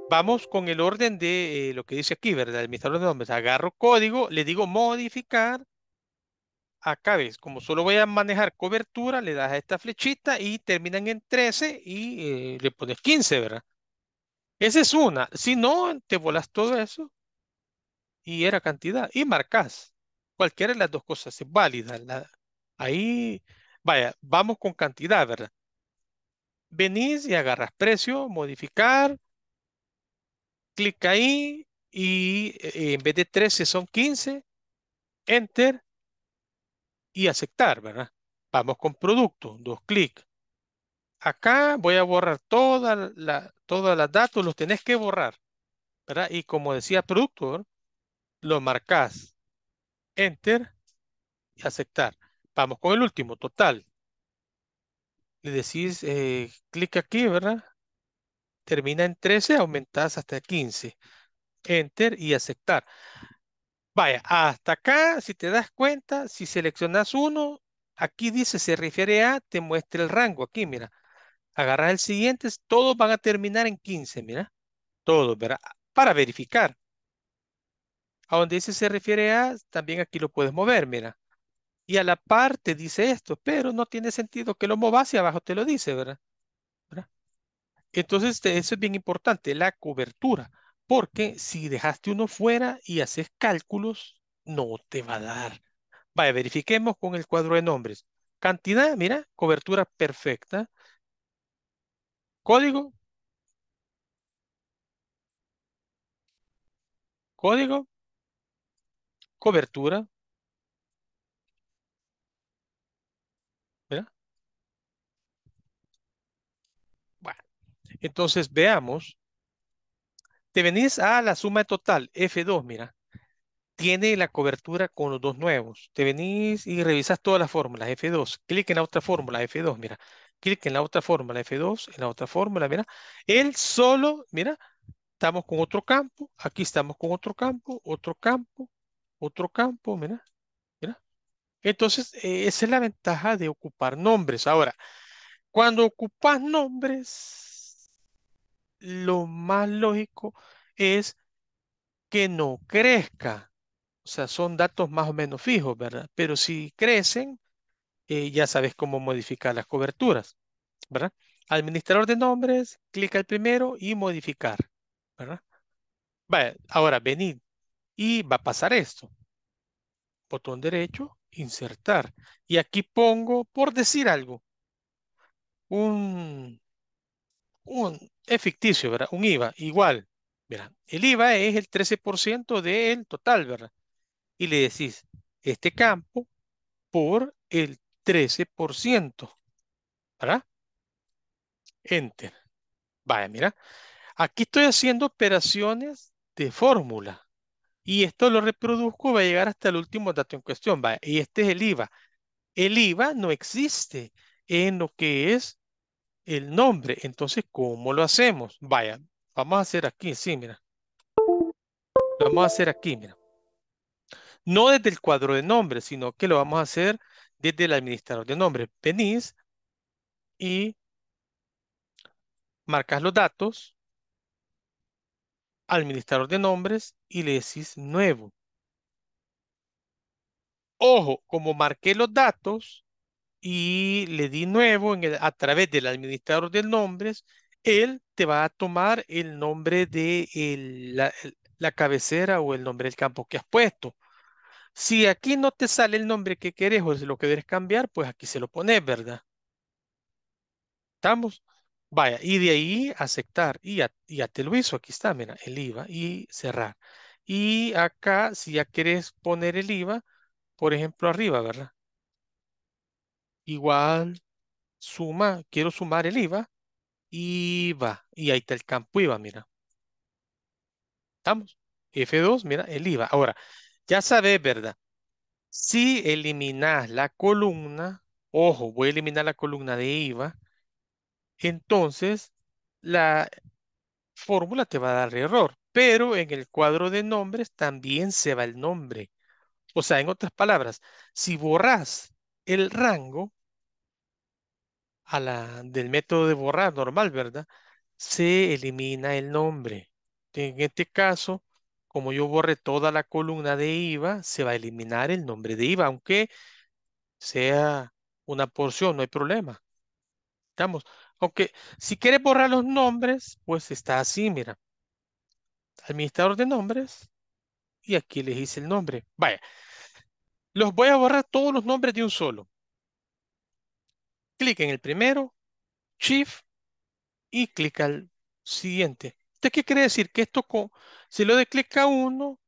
Vamos con el orden de eh, lo que dice aquí, ¿verdad? El administrador de nombres. Agarro código, le digo modificar. Acá ves, como solo voy a manejar cobertura, le das a esta flechita y terminan en 13 y eh, le pones 15, ¿verdad? Esa es una. Si no, te volas todo eso y era cantidad. Y marcas. Cualquiera de las dos cosas es válida. Ahí, vaya, vamos con cantidad, ¿verdad? Venís y agarras precio, modificar, clic ahí y eh, en vez de 13 son 15, enter y aceptar, ¿verdad? Vamos con producto, dos clics. Acá voy a borrar toda la, todas las datos, los tenés que borrar, ¿verdad? Y como decía producto, lo marcas, enter y aceptar. Vamos con el último, total. Le decís, eh, clic aquí, ¿verdad? Termina en 13, aumentas hasta 15. Enter y aceptar. Vaya, hasta acá, si te das cuenta, si seleccionas uno, aquí dice se refiere a, te muestra el rango. Aquí, mira. Agarras el siguiente, todos van a terminar en 15, mira. Todos, ¿verdad? Para verificar. A donde dice se refiere a, también aquí lo puedes mover, mira. Y a la parte dice esto, pero no tiene sentido que lo movas y abajo te lo dice, ¿verdad? Entonces, este, eso es bien importante, la cobertura, porque si dejaste uno fuera y haces cálculos, no te va a dar. Vaya, verifiquemos con el cuadro de nombres. Cantidad, mira, cobertura perfecta. Código. Código. Cobertura. Entonces, veamos. Te venís a la suma total, F2, mira. Tiene la cobertura con los dos nuevos. Te venís y revisas todas las fórmulas, F2. Clic en la otra fórmula, F2, mira. Clic en la otra fórmula, F2, en la otra fórmula, mira. Él solo, mira, estamos con otro campo. Aquí estamos con otro campo, otro campo, otro campo, mira. mira. Entonces, e, esa es la ventaja de ocupar nombres. Ahora, cuando ocupas nombres, lo más lógico es que no crezca. O sea, son datos más o menos fijos, ¿verdad? Pero si crecen, eh, ya sabes cómo modificar las coberturas, ¿verdad? Administrador de nombres, clic el primero y modificar, ¿verdad? ahora venid y va a pasar esto. Botón derecho, insertar. Y aquí pongo, por decir algo, un un, es ficticio, ¿verdad? Un IVA, igual, ¿verdad? El IVA es el 13% del total, ¿verdad? Y le decís, este campo por el 13%, ¿verdad? Enter. Vaya, mira, aquí estoy haciendo operaciones de fórmula y esto lo reproduzco, va a llegar hasta el último dato en cuestión, ¿vaya? Y este es el IVA. El IVA no existe en lo que es el nombre. Entonces, ¿cómo lo hacemos? Vaya, vamos a hacer aquí, sí, mira. vamos a hacer aquí, mira. No desde el cuadro de nombres, sino que lo vamos a hacer desde el administrador de nombres. Venís y marcas los datos administrador de nombres y le decís nuevo. Ojo, como marqué los datos, y le di nuevo en a través del administrador de nombres, él te va a tomar el nombre de la, cabecera o el nombre del campo que has puesto. Si aquí no te sale el nombre que querés o lo que debes cambiar, pues aquí se lo pones, ¿verdad? ¿Estamos? Vaya, y de ahí aceptar. Y ya, te lo hizo, aquí está, mira, el IVA y cerrar. Y acá, si ya querés poner el IVA, por ejemplo, arriba, ¿verdad? igual suma, quiero sumar el IVA, IVA, y ahí está el campo IVA, mira. ¿Estamos? F2, mira, el IVA. Ahora, ya sabes, ¿verdad? Si eliminas la columna, ojo, voy a eliminar la columna de IVA, entonces la fórmula te va a dar error, pero en el cuadro de nombres también se va el nombre. O sea, en otras palabras, si borras el rango a la, del método de borrar normal, ¿verdad? Se elimina el nombre. En este caso, como yo borré toda la columna de IVA, se va a eliminar el nombre de IVA, aunque sea una porción, no hay problema. Estamos. Aunque si quieres borrar los nombres, pues está así, mira. Administrador de nombres. Y aquí hice el nombre. Vaya, los voy a borrar todos los nombres de un solo. Clic en el primero, Shift y clic al siguiente. ¿Usted qué quiere decir? Que esto, si lo de clic a uno,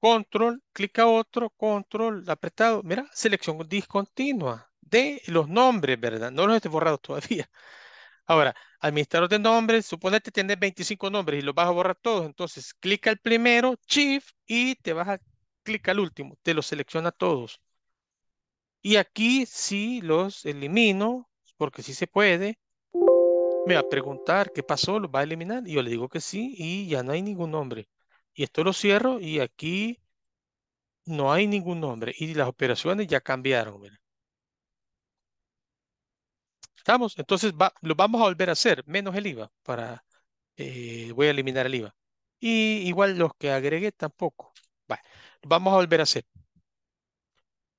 control, clic a otro, control, apretado, mira, selección discontinua de los nombres, ¿verdad? No los he borrado todavía. Ahora, administrador de nombres, suponete tener 25 nombres y los vas a borrar todos. Entonces, clic al primero, Shift, y te vas a clic al último, te lo selecciona todos. Y aquí sí los elimino, porque sí se puede. Me va a preguntar qué pasó, lo va a eliminar. Y yo le digo que sí y ya no hay ningún nombre. Y esto lo cierro y aquí no hay ningún nombre. Y las operaciones ya cambiaron. ¿Estamos? Entonces lo vamos a volver a hacer, menos el IVA. Para, eh, voy a eliminar el IVA. Y igual los que agregué tampoco vamos a volver a hacer.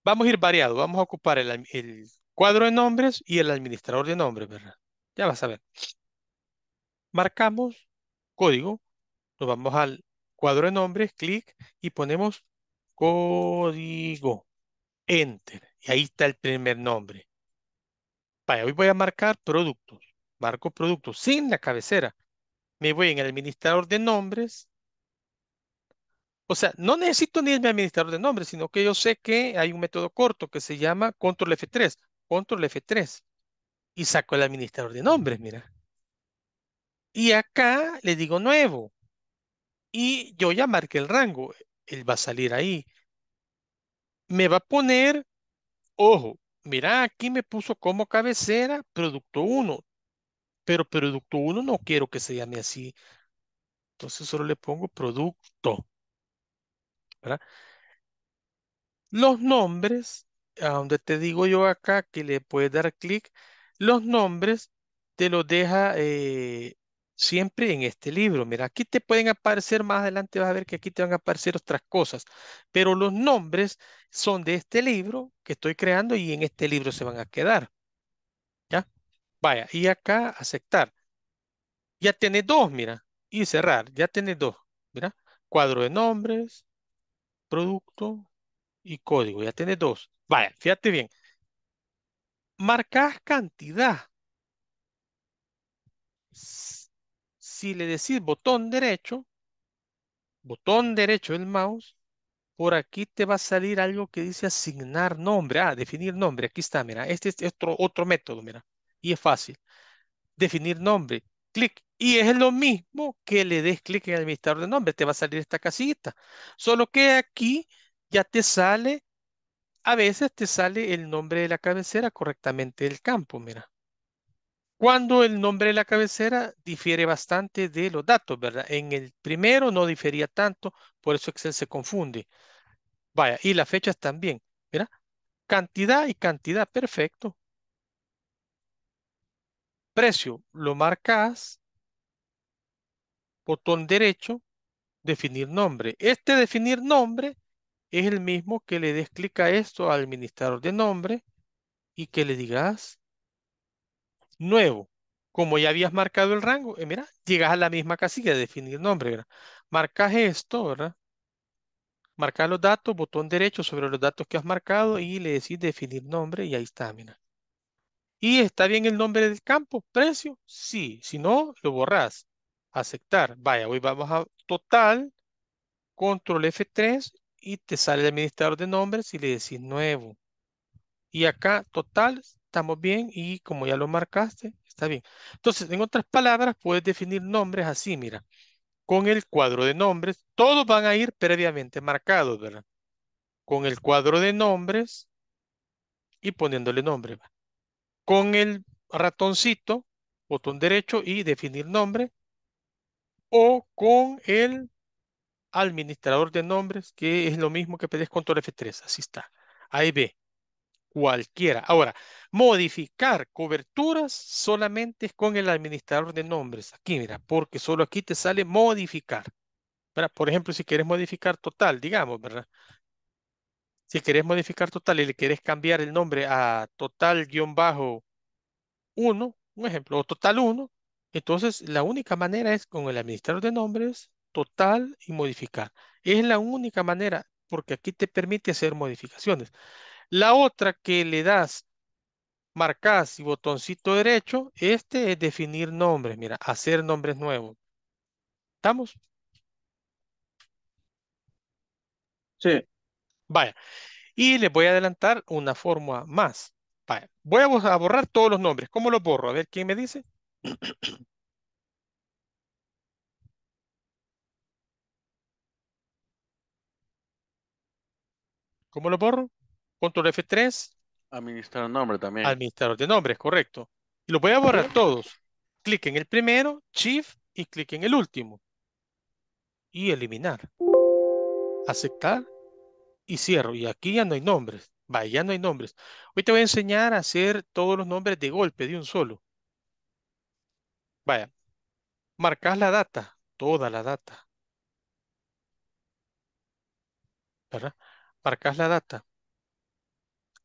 Vamos a ir variado, vamos a ocupar el, cuadro de nombres y el administrador de nombres, ¿verdad? Ya vas a ver. Marcamos código, nos vamos al cuadro de nombres, clic y ponemos código, enter. Y ahí está el primer nombre. Vaya, hoy voy a marcar productos. Marco productos sin la cabecera. Me voy en el administrador de nombres o sea, no necesito ni el administrador de nombres, sino que yo sé que hay un método corto que se llama control F3, control F3. Y saco el administrador de nombres, mm. mira. Y acá le digo nuevo. Y yo ya marqué el rango. Él va a salir ahí. Me va a poner, ojo, mira, aquí me puso como cabecera producto 1. Pero producto 1 no quiero que se llame así. Entonces solo le pongo producto. Los nombres, a donde te digo yo acá que le puedes dar clic, los nombres te los deja eh, siempre en este libro. Mira, aquí te pueden aparecer, más adelante vas a ver que aquí te van a aparecer otras cosas, pero los nombres son de este libro que estoy creando y en este libro se van a quedar. ¿Ya? Vaya, y acá aceptar. Ya tiene dos, mira, y cerrar, ya tiene dos, mira, cuadro de nombres, producto y código. Ya tienes dos. Vaya, fíjate bien. Marcas cantidad. Si le decís botón derecho, botón derecho del mouse, por aquí te va a salir algo que dice asignar nombre. Ah, definir nombre. Aquí está, mira. Este es otro, otro método, mira. Y es fácil. Definir nombre. Clic y es lo mismo que le des clic en administrador de nombre. te va a salir esta casita. Solo que aquí ya te sale, a veces te sale el nombre de la cabecera correctamente del campo, mira. Cuando el nombre de la cabecera difiere bastante de los datos, ¿verdad? En el primero no difería tanto, por eso Excel se confunde. Vaya, y las fechas también, mira. Cantidad y cantidad, perfecto. Precio, lo marcas botón derecho, definir nombre. Este definir nombre es el mismo que le des clic a esto al administrador de nombre y que le digas nuevo. Como ya habías marcado el rango, eh, mira, llegas a la misma casilla de definir nombre. Marcas esto, ¿verdad? Marcas los datos, botón derecho sobre los datos que has marcado y le decís definir nombre y ahí está, mira. ¿Y está bien el nombre del campo? ¿Precio? Sí. Si no, lo borrás aceptar. Vaya, hoy vamos a total, control F3 y te sale el administrador de nombres y le decís nuevo. Y acá, total, estamos bien y como ya lo marcaste, está bien. Entonces, en otras palabras, puedes definir nombres así, mira. Con el cuadro de nombres, todos van a ir previamente marcados, ¿verdad? Con el cuadro de nombres y poniéndole nombre. Con el ratoncito, botón derecho y definir nombre, o con el administrador de nombres, que es lo mismo que pedís control F3. Así está. Ahí ve. Cualquiera. Ahora, modificar coberturas solamente con el administrador de nombres. Aquí, mira, porque solo aquí te sale modificar. Por ejemplo, si quieres modificar total, digamos, ¿verdad? Si quieres modificar total y le quieres cambiar el nombre a total-1, un ejemplo, o total 1, entonces, la única manera es con el administrador de nombres, total y modificar. Es la única manera, porque aquí te permite hacer modificaciones. La otra que le das, marcas y botoncito derecho, este es definir nombres, mira, hacer nombres nuevos. ¿Estamos? Sí. Vaya. Y les voy a adelantar una fórmula más. Voy a borrar todos los nombres. ¿Cómo los borro? A ver, ¿quién me dice? <clears throat> ¿Cómo lo borro? Control F3. Administrar nombre también. Administrador de nombres, correcto. Y lo voy a borrar todos. Clic en el primero, Shift y clic en el último. Y eliminar. Aceptar y cierro. Y aquí ya no hay nombres. Vaya, ya no hay nombres. Hoy te voy a enseñar a hacer todos los nombres de golpe, de un solo. Vaya, marcas la data, toda la data. ¿Verdad? Marcas la data.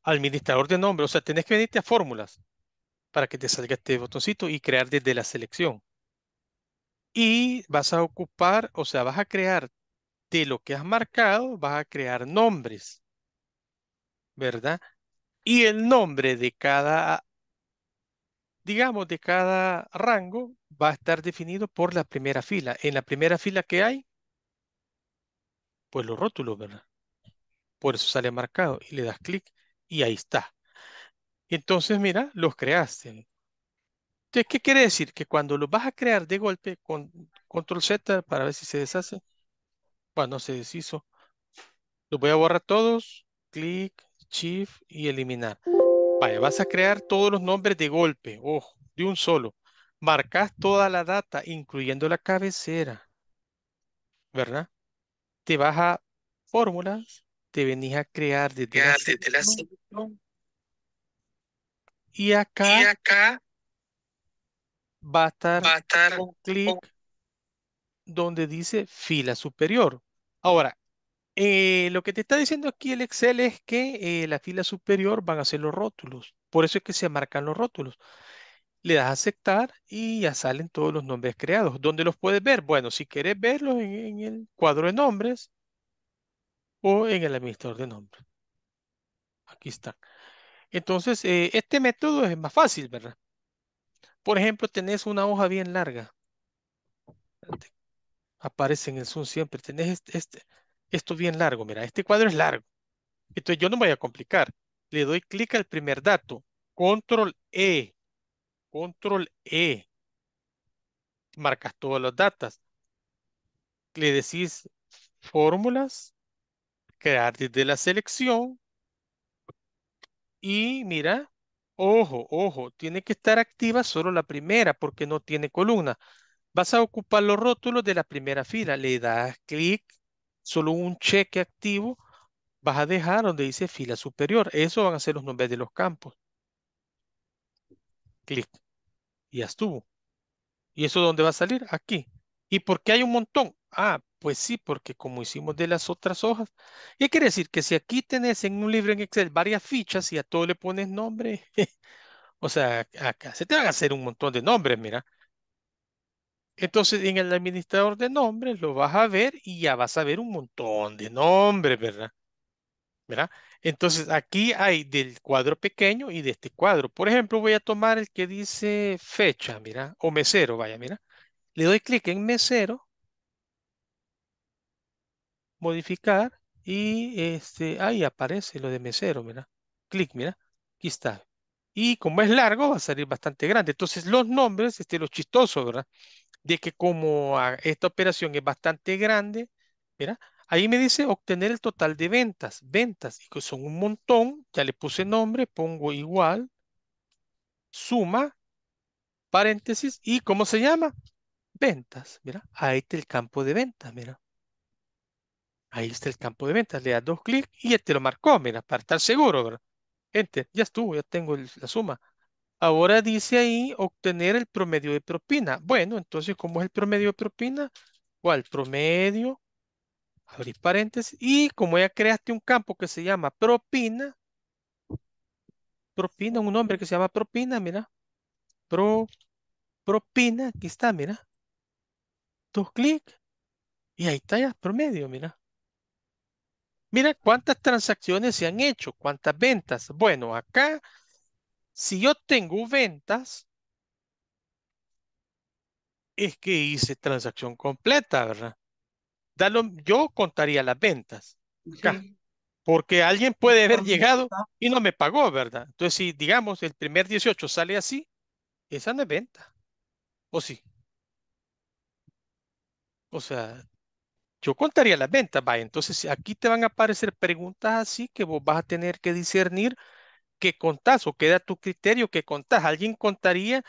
Administrador de nombre, o sea, tenés que venirte a fórmulas para que te salga este botoncito y crear desde la selección. Y vas a ocupar, o sea, vas a crear de lo que has marcado, vas a crear nombres. ¿Verdad? Y el nombre de cada digamos, de cada rango va a estar definido por la primera fila. En la primera fila que hay, pues los rótulos, ¿verdad? Por eso sale marcado y le das clic y ahí está. Entonces, mira, los creaste. Entonces, ¿qué quiere decir? Que cuando los vas a crear de golpe, con control Z para ver si se deshace. Bueno, se deshizo. Los voy a borrar todos. Clic, Shift y eliminar. Vaya, vas a crear todos los nombres de golpe, ojo, de un solo. Marcas toda la data, incluyendo la cabecera. ¿Verdad? Te vas a fórmulas, te venís a crear desde la, selección. Y acá, y acá va a estar, va a estar un clic donde dice fila superior. Ahora, eh, lo que te está diciendo aquí el Excel es que eh, la fila superior van a ser los rótulos. Por eso es que se marcan los rótulos. Le das a aceptar y ya salen todos los nombres creados. ¿Dónde los puedes ver? Bueno, si quieres verlos en, el cuadro de nombres o en el administrador de nombres. Aquí está. Entonces, eh, este método es más fácil, ¿verdad? Por ejemplo, tenés una hoja bien larga. Aparece en el Zoom siempre. Tenés este, este. Esto es bien largo, mira, este cuadro es largo. Entonces yo no me voy a complicar. Le doy clic al primer dato. Control E. Control E. Marcas todas las datas. Le decís fórmulas. Crear desde la selección. Y mira, ojo, ojo, tiene que estar activa solo la primera porque no tiene columna. Vas a ocupar los rótulos de la primera fila. Le das clic solo un cheque activo vas a dejar donde dice fila superior. Eso van a ser los nombres de los campos. Clic. Y ya estuvo. ¿Y eso dónde va a salir? Aquí. ¿Y por qué hay un montón? Ah, pues sí, porque como hicimos de las otras hojas. ¿Qué quiere decir? Que si aquí tenés en un libro en Excel varias fichas y a todo le pones nombre, <laughs> o sea, acá se te van a hacer un montón de nombres, mira. Entonces, en el administrador de nombres lo vas a ver y ya vas a ver un montón de nombres, ¿verdad? ¿Verdad? Entonces, aquí hay del cuadro pequeño y de este cuadro. Por ejemplo, voy a tomar el que dice fecha, mira, o mesero, vaya, mira. Le doy clic en mesero, modificar y este, ahí aparece lo de mesero, mira. Clic, mira, aquí está. Y como es largo, va a salir bastante grande. Entonces, los nombres, este, los chistosos, ¿verdad? de que como esta operación es bastante grande, mira, ahí me dice obtener el total de ventas, ventas, y que son un montón, ya le puse nombre, pongo igual, suma, paréntesis, y ¿cómo se llama? Ventas, mira, ahí está el campo de ventas, mira. Ahí está el campo de ventas, le das dos clics y ya te lo marcó, mira, para estar seguro, ¿verdad? Enter, ya estuvo, ya tengo la suma. Ahora dice ahí obtener el promedio de propina. Bueno, entonces, ¿cómo es el promedio de propina? ¿Cuál? Promedio, abrir paréntesis, y como ya creaste un campo que se llama propina, propina, un nombre que se llama propina, mira, pro, propina, aquí está, mira, dos clic, y ahí está ya, promedio, mira. Mira cuántas transacciones se han hecho, cuántas ventas. Bueno, acá si yo tengo ventas, es que hice transacción completa, ¿verdad? yo contaría las ventas. Porque alguien puede haber llegado y no me pagó, ¿verdad? Entonces, si digamos el primer 18 sale así, esa no es venta. ¿O sí? O sea, yo contaría las ventas, va. Entonces, aquí te van a aparecer preguntas así que vos vas a tener que discernir que contás o queda da tu criterio que contás. Alguien contaría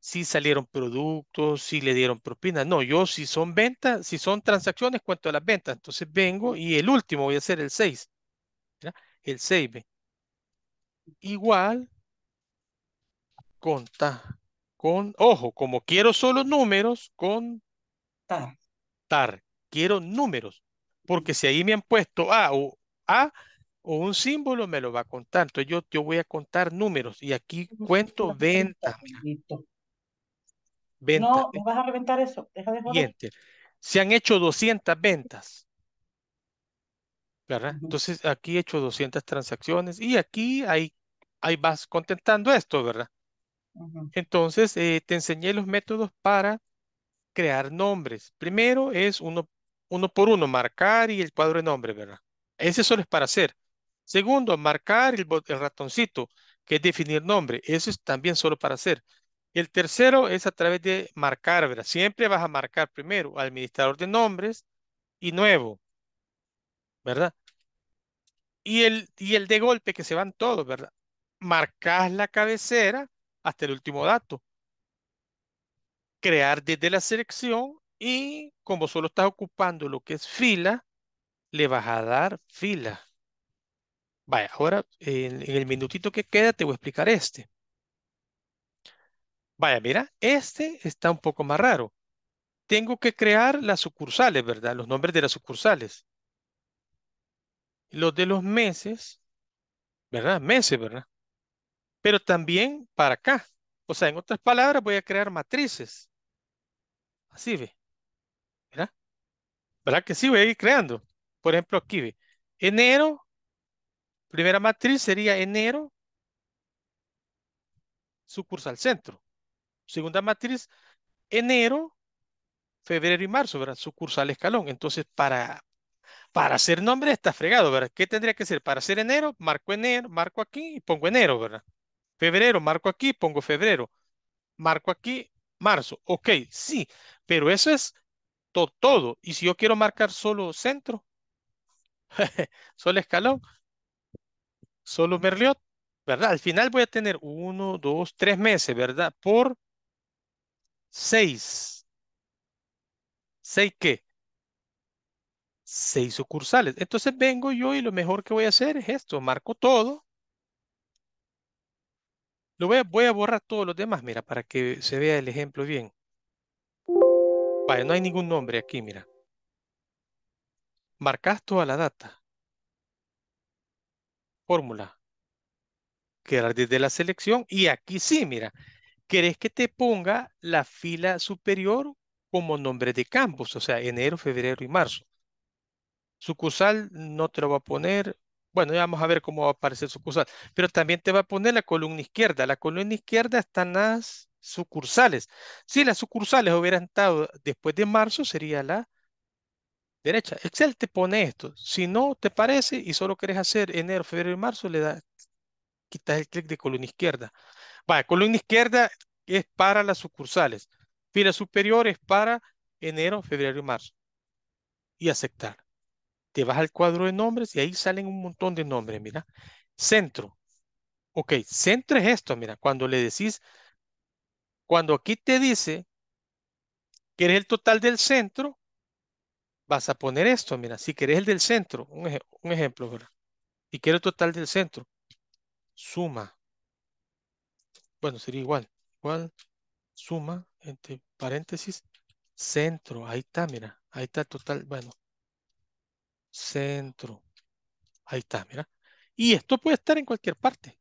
si salieron productos, si le dieron propinas. No, yo si son ventas, si son transacciones, cuento las ventas. Entonces vengo y el último voy a hacer el 6. El 6B. Igual, conta. Con, ojo, como quiero solo números, con tar. Quiero números. Porque si ahí me han puesto A o A, o un símbolo me lo va a contar. Entonces yo, yo voy a contar números y aquí cuento ventas. Ventas. No, eh. vas a reventar eso. Deja Se han hecho 200 ventas. ¿Verdad? Entonces aquí he hecho 200 transacciones y aquí hay, ahí vas contentando esto, ¿verdad? Entonces eh, te enseñé los métodos para crear nombres. Primero es uno, uno por uno, marcar y el cuadro de nombre, ¿verdad? Ese solo es para hacer. Segundo, marcar el, ratoncito, que es definir nombre. Eso es también solo para hacer. El tercero es a través de marcar, ¿verdad? Siempre vas a marcar primero administrador de nombres y nuevo, ¿verdad? Y el, y el de golpe que se van todos, ¿verdad? Marcas la cabecera hasta el último dato. Crear desde la selección y como solo estás ocupando lo que es fila, le vas a dar fila. Vaya, ahora en, el minutito que queda te voy a explicar este. Vaya, mira, este está un poco más raro. Tengo que crear las sucursales, ¿verdad? Los nombres de las sucursales. Los de los meses, ¿verdad? Meses, ¿verdad? Pero también para acá. O sea, en otras palabras, voy a crear matrices. Así ve. ¿Verdad? ¿Verdad que sí? Voy a ir creando. Por ejemplo, aquí ve. Enero, Primera matriz sería enero, sucursal centro. Segunda matriz, enero, febrero y marzo, ¿verdad? Sucursal escalón. Entonces, para, para hacer nombre está fregado, ¿verdad? ¿Qué tendría que ser? Para hacer enero, marco enero, marco aquí y pongo enero, ¿verdad? Febrero, marco aquí, pongo febrero. Marco aquí, marzo. Ok, sí, pero eso es todo. Y si yo quiero marcar solo centro, <laughs> solo escalón, solo Merliot, ¿verdad? Al final voy a tener uno, dos, tres meses, ¿verdad? Por seis. ¿Seis qué? Seis sucursales. Entonces vengo yo y lo mejor que voy a hacer es esto. Marco todo. Lo voy a, voy a borrar todos los demás, mira, para que se vea el ejemplo bien. vaya no hay ningún nombre aquí, mira. Marcas toda la data fórmula, que desde la selección, y aquí sí, mira, querés que te ponga la fila superior como nombre de campos, o sea, enero, febrero y marzo. Sucursal no te lo va a poner, bueno, ya vamos a ver cómo va a aparecer sucursal, pero también te va a poner la columna izquierda. La columna izquierda están las sucursales. Si las sucursales hubieran estado después de marzo, sería la derecha. Excel te pone esto. Si no te parece y solo quieres hacer enero, febrero y marzo, le das, quitas el clic de columna izquierda. Va, columna izquierda es para las sucursales. Fila superior es para enero, febrero y marzo. Y aceptar. Te vas al cuadro de nombres y ahí salen un montón de nombres, mira. Centro. Ok, centro es esto, mira, cuando le decís, cuando aquí te dice que eres el total del centro, vas a poner esto, mira, si querés el del centro, un, ejemplo, ¿verdad? Y quiero total del centro, suma. Bueno, sería igual, igual, suma, entre paréntesis, centro, ahí está, mira, ahí está el total, bueno, centro, ahí está, mira. Y esto puede estar en cualquier parte.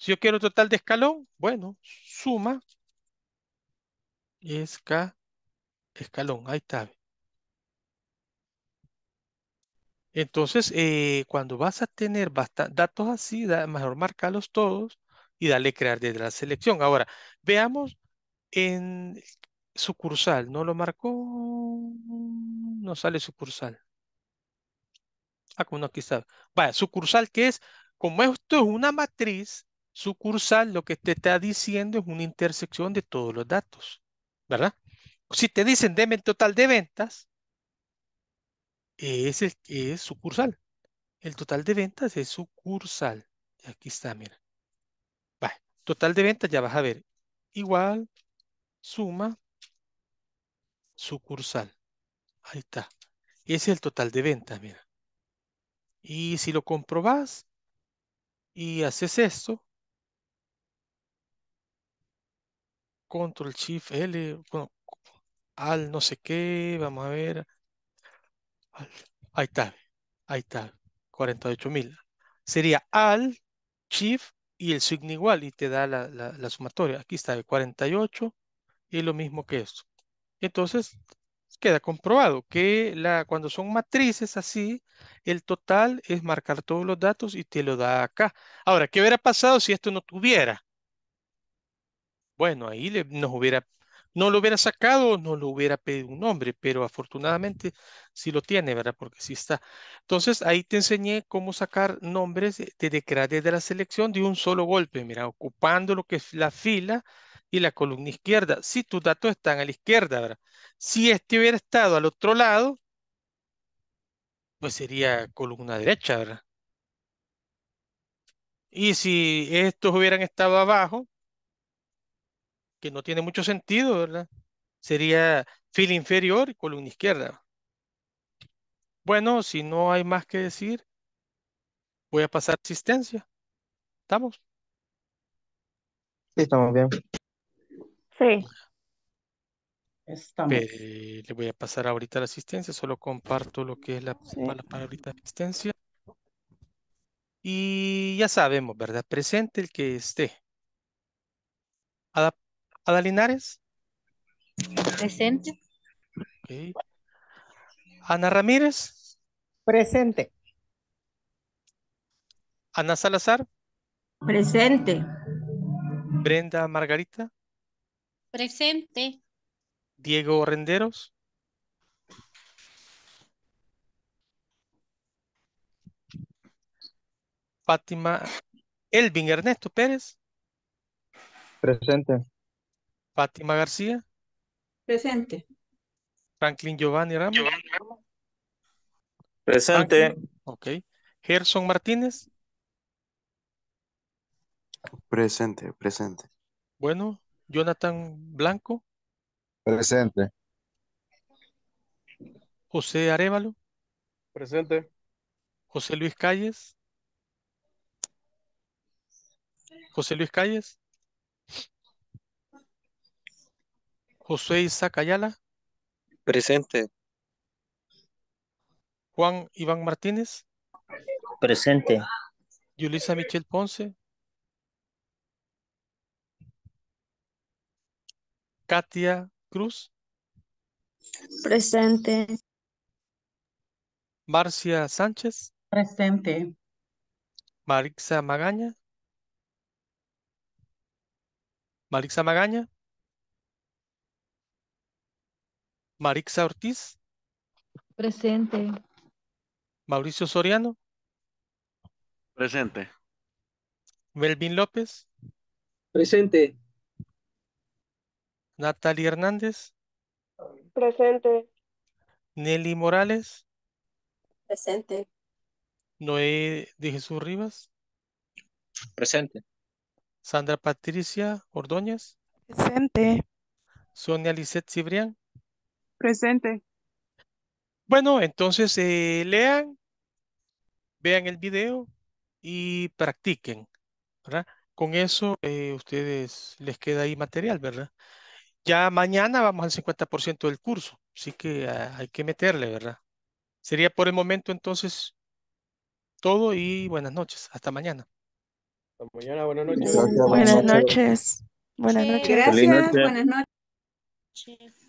Si yo quiero total de escalón, bueno, suma, esca, escalón, ahí está, Entonces, eh, cuando vas a tener datos así, da mejor marcarlos todos y dale crear desde la selección. Ahora, veamos en sucursal. ¿No lo marcó? No sale sucursal. Ah, como no, aquí está. Vaya, sucursal que es, como esto es una matriz, sucursal lo que te está diciendo es una intersección de todos los datos, ¿verdad? Si te dicen, deme el total de ventas, es, el, es sucursal. El total de ventas es sucursal. Aquí está, mira. total de ventas ya vas a ver. Igual, suma, sucursal. Ahí está. Ese es el total de ventas, mira. Y si lo comprobas y haces esto, control shift L, al no sé qué, vamos a ver, Ahí está. Ahí está. 48.000. Sería al, shift y el signo igual y te da la, sumatoria. Aquí está el 48 y lo mismo que esto. Entonces, queda comprobado que la, cuando son matrices así, el total es marcar todos los datos y te lo da acá. Ahora, ¿qué hubiera pasado si esto no tuviera? Bueno, ahí nos hubiera no lo hubiera sacado, no lo hubiera pedido un nombre, pero afortunadamente sí lo tiene, ¿verdad? Porque sí está. Entonces ahí te enseñé cómo sacar nombres de que de, la selección de un solo golpe, mira, ocupando lo que es la fila y la columna izquierda. Si tus datos están a la izquierda, ¿verdad? Si este hubiera estado al otro lado, pues sería columna derecha, ¿verdad? Y si estos hubieran estado abajo, que no tiene mucho sentido, ¿verdad? Sería fila inferior y columna izquierda. Bueno, si no hay más que decir, voy a pasar asistencia. ¿Estamos? Sí, estamos bien. Sí. Estamos. le voy a pasar ahorita la asistencia, solo comparto lo que es la, palabra asistencia. Y ya sabemos, ¿verdad? Presente el que esté. Adalinares Presente. Ana Ramírez. Presente. Ana Salazar. Presente. Brenda Margarita. Presente. Diego Renderos. Fátima Elvin Ernesto Pérez. Presente. Fátima García. Presente. Franklin Giovanni Ramos. Presente. ok. Gerson Martínez. Presente, presente. Bueno, Jonathan Blanco. Presente. José Arevalo. Presente. José Luis Calles. José Luis Calles. José Isaac Ayala. Presente. Juan Iván Martínez. Presente. Yulisa Michel Ponce. Katia Cruz. Presente. Marcia Sánchez. Presente. Marixa Magaña. Marixa Magaña. Marixa Ortiz. Presente. Mauricio Soriano. Presente. Melvin López. Presente. Natalie Hernández. Presente. Nelly Morales. Presente. Noé de Jesús Rivas. Presente. Sandra Patricia Ordóñez. Presente. Sonia Lisette Cibrián. Presente. Bueno, entonces eh, lean, vean el video y practiquen, ¿verdad? Con eso eh, ustedes les queda ahí material, ¿verdad? Ya mañana vamos al 50% del curso, así que ah, hay que meterle, ¿verdad? Sería por el momento entonces todo y buenas noches. Hasta mañana. Hasta mañana, buenas noches. Buenas noches. Buenas noches. Buenas noches. Gracias, buenas noches.